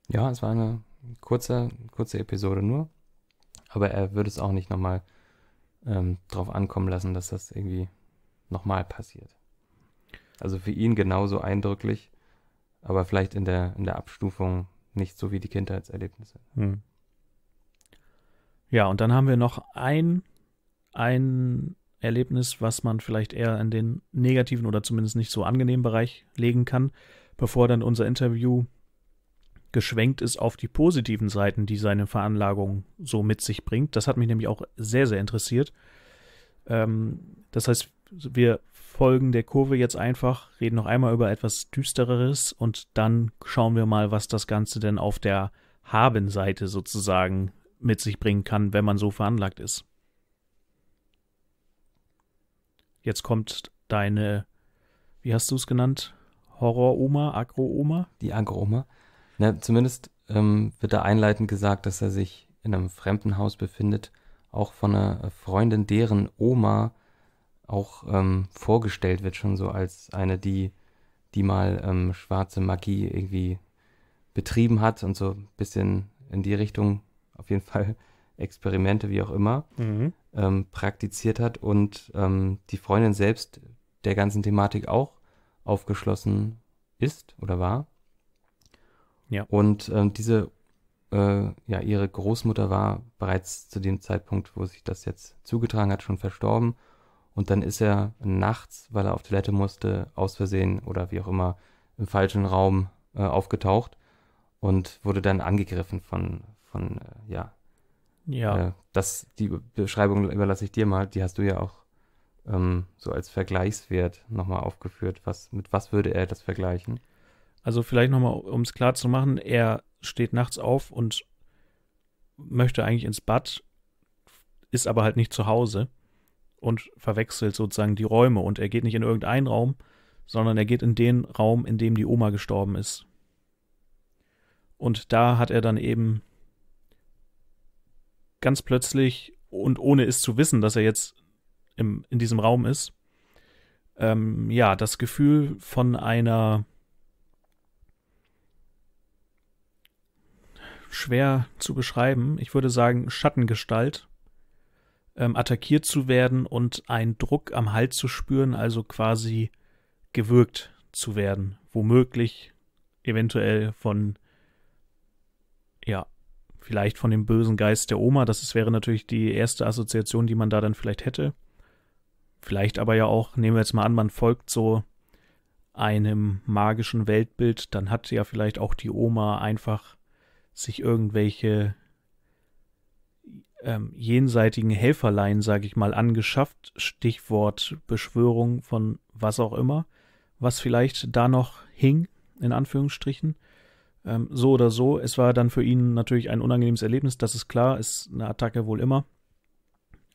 Ja, es war eine kurze, kurze Episode nur, aber er würde es auch nicht nochmal ähm, drauf ankommen lassen, dass das irgendwie nochmal passiert. Also für ihn genauso eindrücklich aber vielleicht in der, in der Abstufung nicht so wie die Kindheitserlebnisse. Hm. Ja, und dann haben wir noch ein, ein Erlebnis, was man vielleicht eher in den negativen oder zumindest nicht so angenehmen Bereich legen kann, bevor dann unser Interview geschwenkt ist auf die positiven Seiten, die seine Veranlagung so mit sich bringt. Das hat mich nämlich auch sehr, sehr interessiert. Ähm, das heißt, wir folgen der Kurve jetzt einfach, reden noch einmal über etwas Düstereres und dann schauen wir mal, was das Ganze denn auf der Haben-Seite sozusagen mit sich bringen kann, wenn man so veranlagt ist. Jetzt kommt deine, wie hast du es genannt? Horror-Oma, Agro-Oma? Die Agro-Oma. zumindest ähm, wird da einleitend gesagt, dass er sich in einem Fremdenhaus befindet, auch von einer Freundin, deren Oma auch ähm, vorgestellt wird, schon so als eine, die, die mal ähm, schwarze Magie irgendwie betrieben hat und so ein bisschen in die Richtung auf jeden Fall Experimente, wie auch immer, mhm. ähm, praktiziert hat und ähm, die Freundin selbst der ganzen Thematik auch aufgeschlossen ist oder war. Ja. Und ähm, diese äh, ja, ihre Großmutter war bereits zu dem Zeitpunkt, wo sich das jetzt zugetragen hat, schon verstorben. Und dann ist er nachts, weil er auf Toilette musste, aus Versehen oder wie auch immer im falschen Raum äh, aufgetaucht und wurde dann angegriffen von, von äh, ja. Ja. Äh, das, die Beschreibung überlasse ich dir mal, die hast du ja auch ähm, so als Vergleichswert nochmal aufgeführt. Was, mit was würde er das vergleichen? Also vielleicht nochmal, um es klar zu machen, er steht nachts auf und möchte eigentlich ins Bad, ist aber halt nicht zu Hause und verwechselt sozusagen die Räume. Und er geht nicht in irgendeinen Raum, sondern er geht in den Raum, in dem die Oma gestorben ist. Und da hat er dann eben ganz plötzlich und ohne es zu wissen, dass er jetzt im, in diesem Raum ist, ähm, ja, das Gefühl von einer schwer zu beschreiben, ich würde sagen Schattengestalt, ähm, attackiert zu werden und einen Druck am Hals zu spüren, also quasi gewürgt zu werden. Womöglich eventuell von, ja, vielleicht von dem bösen Geist der Oma. Das ist, wäre natürlich die erste Assoziation, die man da dann vielleicht hätte. Vielleicht aber ja auch, nehmen wir jetzt mal an, man folgt so einem magischen Weltbild, dann hat ja vielleicht auch die Oma einfach sich irgendwelche ähm, jenseitigen Helferlein, sage ich mal, angeschafft. Stichwort Beschwörung von was auch immer, was vielleicht da noch hing, in Anführungsstrichen. Ähm, so oder so, es war dann für ihn natürlich ein unangenehmes Erlebnis, das ist klar, ist eine Attacke wohl immer.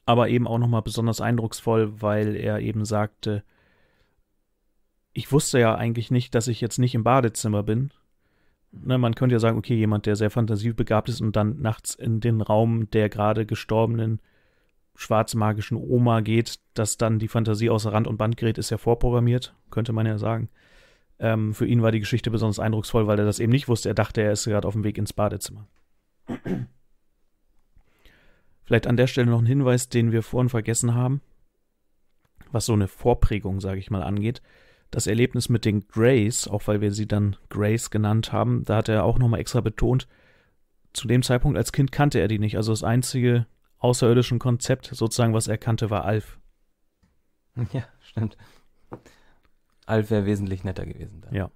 Aber eben auch nochmal besonders eindrucksvoll, weil er eben sagte, ich wusste ja eigentlich nicht, dass ich jetzt nicht im Badezimmer bin, ne, man könnte ja sagen, okay, jemand, der sehr fantasiebegabt ist und dann nachts in den Raum der gerade gestorbenen schwarzmagischen Oma geht, dass dann die Fantasie außer Rand und Band gerät, ist ja vorprogrammiert, könnte man ja sagen. Ähm, für ihn war die Geschichte besonders eindrucksvoll, weil er das eben nicht wusste. Er dachte, er ist gerade auf dem Weg ins Badezimmer. Vielleicht an der Stelle noch ein Hinweis, den wir vorhin vergessen haben, was so eine Vorprägung, sage ich mal, angeht das Erlebnis mit den Grays, auch weil wir sie dann Grays genannt haben, da hat er auch nochmal extra betont, zu dem Zeitpunkt als Kind kannte er die nicht. Also das einzige außerirdische Konzept sozusagen, was er kannte, war Alf. Ja, stimmt. Alf wäre wesentlich netter gewesen. Dann. Ja.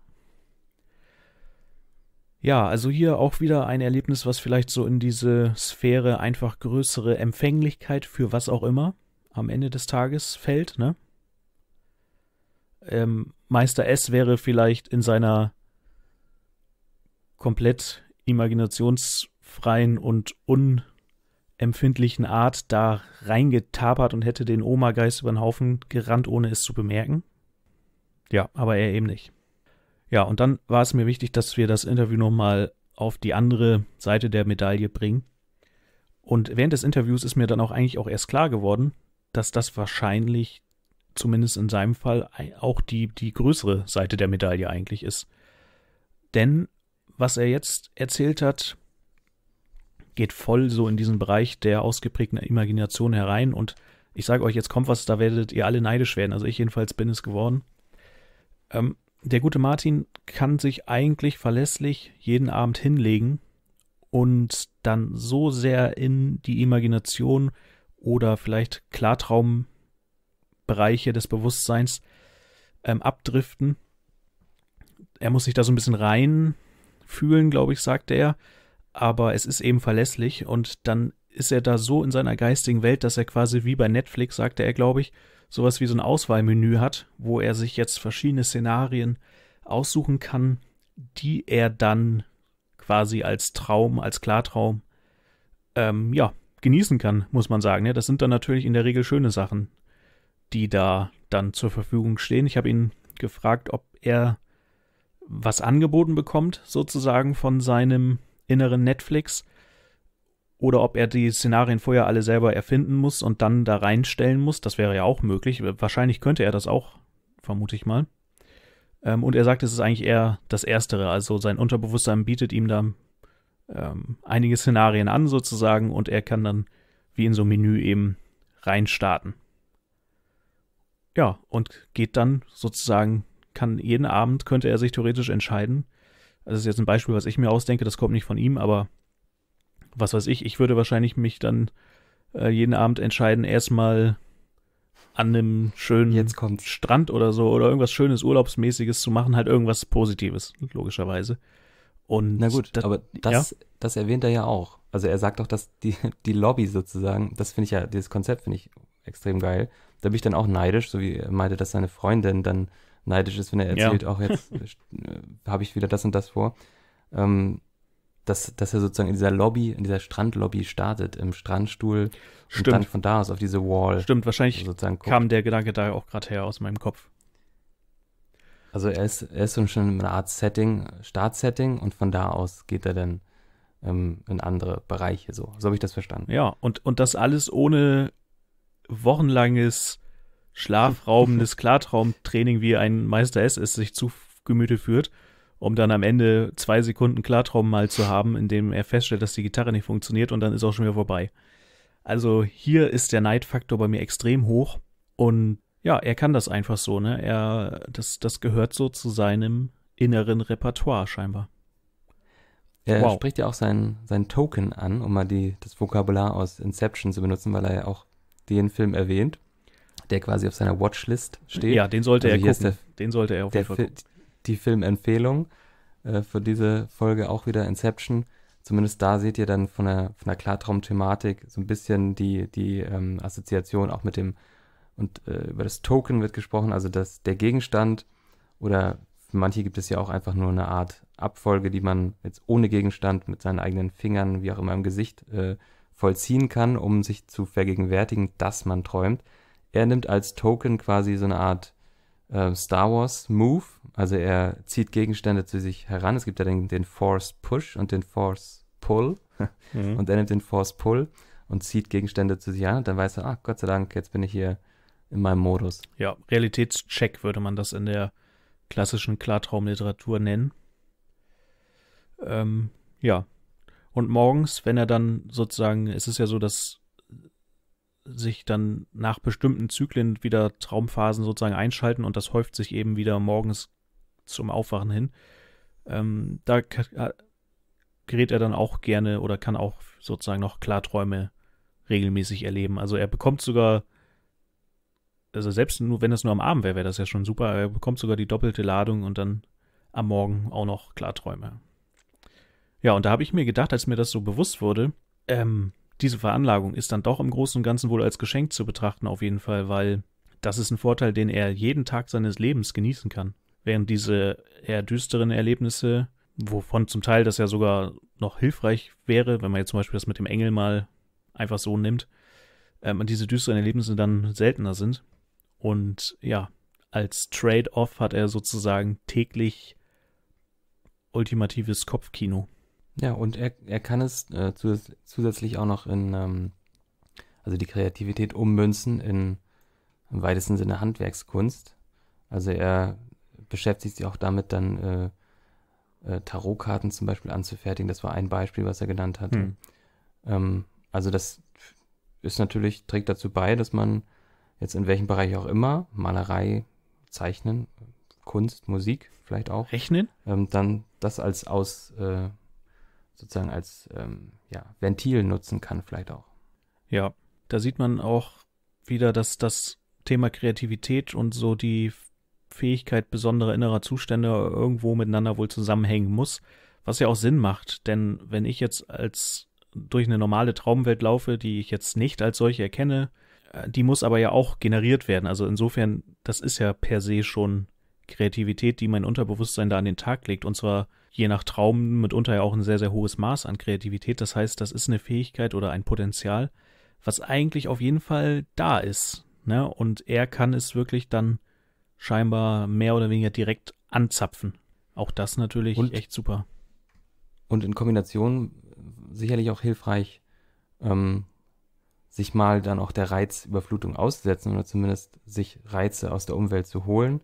Ja, also hier auch wieder ein Erlebnis, was vielleicht so in diese Sphäre einfach größere Empfänglichkeit für was auch immer am Ende des Tages fällt, ne? ähm, Meister S wäre vielleicht in seiner komplett imaginationsfreien und unempfindlichen Art da reingetapert und hätte den Oma-Geist über den Haufen gerannt, ohne es zu bemerken. Ja, aber er eben nicht. Ja, und dann war es mir wichtig, dass wir das Interview nochmal auf die andere Seite der Medaille bringen. Und während des Interviews ist mir dann auch eigentlich auch erst klar geworden, dass das wahrscheinlich zumindest in seinem Fall auch die, die größere Seite der Medaille eigentlich ist. Denn was er jetzt erzählt hat, geht voll so in diesen Bereich der ausgeprägten Imagination herein und ich sage euch, jetzt kommt was, da werdet ihr alle neidisch werden. Also ich jedenfalls bin es geworden. Ähm, der gute Martin kann sich eigentlich verlässlich jeden Abend hinlegen und dann so sehr in die Imagination oder vielleicht Klartraum Bereiche des Bewusstseins ähm, abdriften. Er muss sich da so ein bisschen rein fühlen, glaube ich, sagte er. Aber es ist eben verlässlich und dann ist er da so in seiner geistigen Welt, dass er quasi wie bei Netflix, sagte er, glaube ich, sowas wie so ein Auswahlmenü hat, wo er sich jetzt verschiedene Szenarien aussuchen kann, die er dann quasi als Traum, als Klartraum, ähm, ja, genießen kann, muss man sagen. Ja, ne? das sind dann natürlich in der Regel schöne Sachen, die da dann zur Verfügung stehen. Ich habe ihn gefragt, ob er was angeboten bekommt, sozusagen von seinem inneren Netflix, oder ob er die Szenarien vorher alle selber erfinden muss und dann da reinstellen muss. Das wäre ja auch möglich. Wahrscheinlich könnte er das auch, vermute ich mal. Ähm, und er sagt, es ist eigentlich eher das Erstere. Also sein Unterbewusstsein bietet ihm da ähm, einige Szenarien an, sozusagen, und er kann dann wie in so einem Menü eben reinstarten. Ja, und geht dann sozusagen, kann jeden Abend, könnte er sich theoretisch entscheiden. Das ist jetzt ein Beispiel, was ich mir ausdenke, das kommt nicht von ihm, aber was weiß ich, ich würde wahrscheinlich mich dann äh, jeden Abend entscheiden, erstmal an einem schönen Strand oder so oder irgendwas schönes Urlaubsmäßiges zu machen, halt irgendwas Positives, logischerweise. Und Na gut, da, aber das, ja? das erwähnt er ja auch. Also er sagt auch, dass die, die Lobby sozusagen, das finde ich ja, dieses Konzept finde ich extrem geil, da bin ich dann auch neidisch, so wie er meinte, dass seine Freundin dann neidisch ist, wenn er erzählt, auch ja. oh, jetzt äh, habe ich wieder das und das vor. Ähm, dass, dass er sozusagen in dieser Lobby, in dieser Strandlobby startet, im Strandstuhl Stimmt. und dann von da aus auf diese Wall. Stimmt, wahrscheinlich also sozusagen kam der Gedanke da auch gerade her aus meinem Kopf. Also er ist, er ist so schon in einer Art Setting, Startsetting und von da aus geht er dann ähm, in andere Bereiche so. So habe ich das verstanden. Ja, und, und das alles ohne wochenlanges, schlafraubendes Klartraumtraining wie ein Meister S es sich zu Gemüte führt, um dann am Ende zwei Sekunden Klartraum mal zu haben, indem er feststellt, dass die Gitarre nicht funktioniert und dann ist auch schon wieder vorbei. Also hier ist der Neidfaktor bei mir extrem hoch und ja, er kann das einfach so, ne? Er, das, das gehört so zu seinem inneren Repertoire scheinbar. Er wow. spricht ja auch seinen sein Token an, um mal die, das Vokabular aus Inception zu benutzen, weil er ja auch den Film erwähnt, der quasi auf seiner Watchlist steht. Ja, den sollte also er gucken. Der, den sollte er auf jeden Fall gucken. Die Filmempfehlung äh, für diese Folge auch wieder Inception. Zumindest da seht ihr dann von der, von der Klartraum-Thematik so ein bisschen die, die ähm, Assoziation auch mit dem, und äh, über das Token wird gesprochen, also das, der Gegenstand oder für manche gibt es ja auch einfach nur eine Art Abfolge, die man jetzt ohne Gegenstand mit seinen eigenen Fingern, wie auch immer im Gesicht äh, vollziehen kann, um sich zu vergegenwärtigen, dass man träumt. Er nimmt als Token quasi so eine Art äh, Star Wars Move, also er zieht Gegenstände zu sich heran. Es gibt ja den, den Force Push und den Force Pull mhm. und er nimmt den Force Pull und zieht Gegenstände zu sich heran und dann weiß er, ach Gott sei Dank, jetzt bin ich hier in meinem Modus. Ja, Realitätscheck würde man das in der klassischen Klartraumliteratur nennen. Ähm, ja, und morgens, wenn er dann sozusagen, es ist ja so, dass sich dann nach bestimmten Zyklen wieder Traumphasen sozusagen einschalten und das häuft sich eben wieder morgens zum Aufwachen hin. Ähm, da äh, gerät er dann auch gerne oder kann auch sozusagen noch Klarträume regelmäßig erleben. Also er bekommt sogar, also selbst nur, wenn es nur am Abend wäre, wäre das ja schon super, er bekommt sogar die doppelte Ladung und dann am Morgen auch noch Klarträume. Ja, und da habe ich mir gedacht, als mir das so bewusst wurde, ähm, diese Veranlagung ist dann doch im Großen und Ganzen wohl als Geschenk zu betrachten, auf jeden Fall, weil das ist ein Vorteil, den er jeden Tag seines Lebens genießen kann. Während diese eher düsteren Erlebnisse, wovon zum Teil das ja sogar noch hilfreich wäre, wenn man jetzt zum Beispiel das mit dem Engel mal einfach so nimmt, ähm, diese düsteren Erlebnisse dann seltener sind. Und ja, als Trade-off hat er sozusagen täglich ultimatives Kopfkino. Ja, und er, er kann es äh, zus zusätzlich auch noch in, ähm, also die Kreativität ummünzen in im weitesten Sinne Handwerkskunst. Also er beschäftigt sich auch damit, dann äh, äh, Tarotkarten zum Beispiel anzufertigen. Das war ein Beispiel, was er genannt hat. Hm. Ähm, also das ist natürlich, trägt dazu bei, dass man jetzt in welchem Bereich auch immer, Malerei, Zeichnen, Kunst, Musik vielleicht auch. Rechnen? Ähm, dann das als aus, äh, sozusagen als ähm, ja, Ventil nutzen kann, vielleicht auch. Ja, da sieht man auch wieder, dass das Thema Kreativität und so die Fähigkeit besonderer innerer Zustände irgendwo miteinander wohl zusammenhängen muss, was ja auch Sinn macht, denn wenn ich jetzt als durch eine normale Traumwelt laufe, die ich jetzt nicht als solche erkenne, äh, die muss aber ja auch generiert werden. Also insofern, das ist ja per se schon Kreativität, die mein Unterbewusstsein da an den Tag legt, und zwar je nach Traum mitunter ja auch ein sehr, sehr hohes Maß an Kreativität. Das heißt, das ist eine Fähigkeit oder ein Potenzial, was eigentlich auf jeden Fall da ist. Ne? Und er kann es wirklich dann scheinbar mehr oder weniger direkt anzapfen. Auch das natürlich und, echt super. Und in Kombination sicherlich auch hilfreich, ähm, sich mal dann auch der Reizüberflutung auszusetzen oder zumindest sich Reize aus der Umwelt zu holen.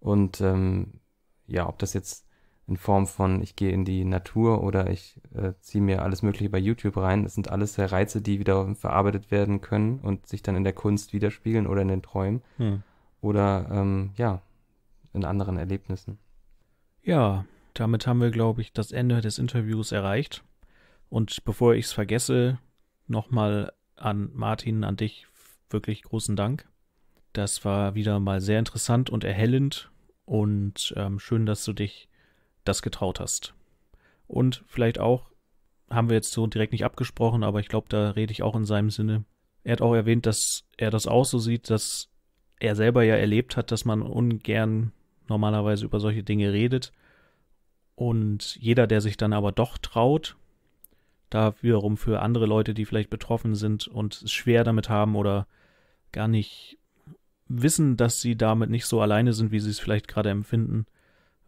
Und ähm, ja, ob das jetzt in Form von, ich gehe in die Natur oder ich äh, ziehe mir alles Mögliche bei YouTube rein. Es sind alles Reize, die wieder verarbeitet werden können und sich dann in der Kunst widerspiegeln oder in den Träumen hm. oder ähm, ja, in anderen Erlebnissen. Ja, damit haben wir, glaube ich, das Ende des Interviews erreicht. Und bevor ich es vergesse, nochmal an Martin, an dich wirklich großen Dank. Das war wieder mal sehr interessant und erhellend und ähm, schön, dass du dich das getraut hast. Und vielleicht auch, haben wir jetzt so direkt nicht abgesprochen, aber ich glaube, da rede ich auch in seinem Sinne. Er hat auch erwähnt, dass er das auch so sieht, dass er selber ja erlebt hat, dass man ungern normalerweise über solche Dinge redet. Und jeder, der sich dann aber doch traut, da wiederum für andere Leute, die vielleicht betroffen sind und es schwer damit haben oder gar nicht wissen, dass sie damit nicht so alleine sind, wie sie es vielleicht gerade empfinden,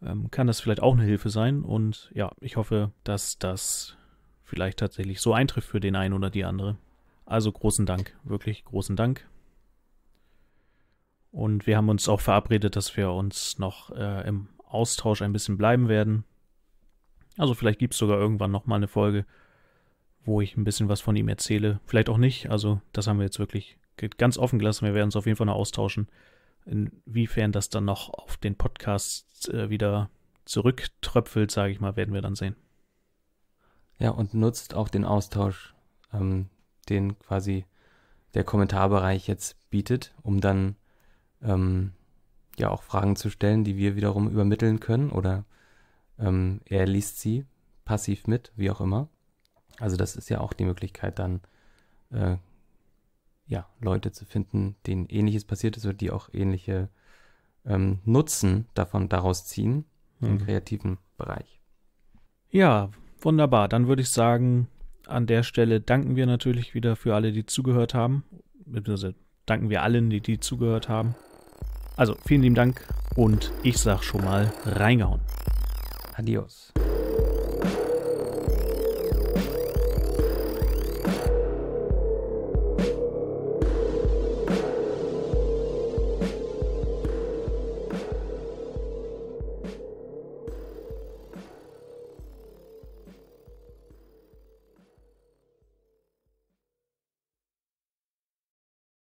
ähm, kann das vielleicht auch eine Hilfe sein. Und ja, ich hoffe, dass das vielleicht tatsächlich so eintrifft für den einen oder die andere. Also großen Dank, wirklich großen Dank. Und wir haben uns auch verabredet, dass wir uns noch äh, im Austausch ein bisschen bleiben werden. Also vielleicht gibt es sogar irgendwann nochmal eine Folge, wo ich ein bisschen was von ihm erzähle. Vielleicht auch nicht. Also das haben wir jetzt wirklich ganz offen gelassen. Wir werden uns auf jeden Fall noch austauschen. Inwiefern das dann noch auf den Podcast äh, wieder zurücktröpfelt, sage ich mal, werden wir dann sehen. Ja, und nutzt auch den Austausch, ähm, den quasi der Kommentarbereich jetzt bietet, um dann ähm, ja auch Fragen zu stellen, die wir wiederum übermitteln können oder ähm, er liest sie passiv mit, wie auch immer. Also das ist ja auch die Möglichkeit, dann äh, ja, Leute zu finden, denen ähnliches passiert ist oder die auch ähnliche ähm, Nutzen davon daraus ziehen mhm. im kreativen Bereich. Ja, wunderbar. Dann würde ich sagen, an der Stelle danken wir natürlich wieder für alle, die zugehört haben. Beziehungsweise danken wir allen, die, die zugehört haben. Also vielen lieben Dank und ich sag schon mal reingehauen. Adios.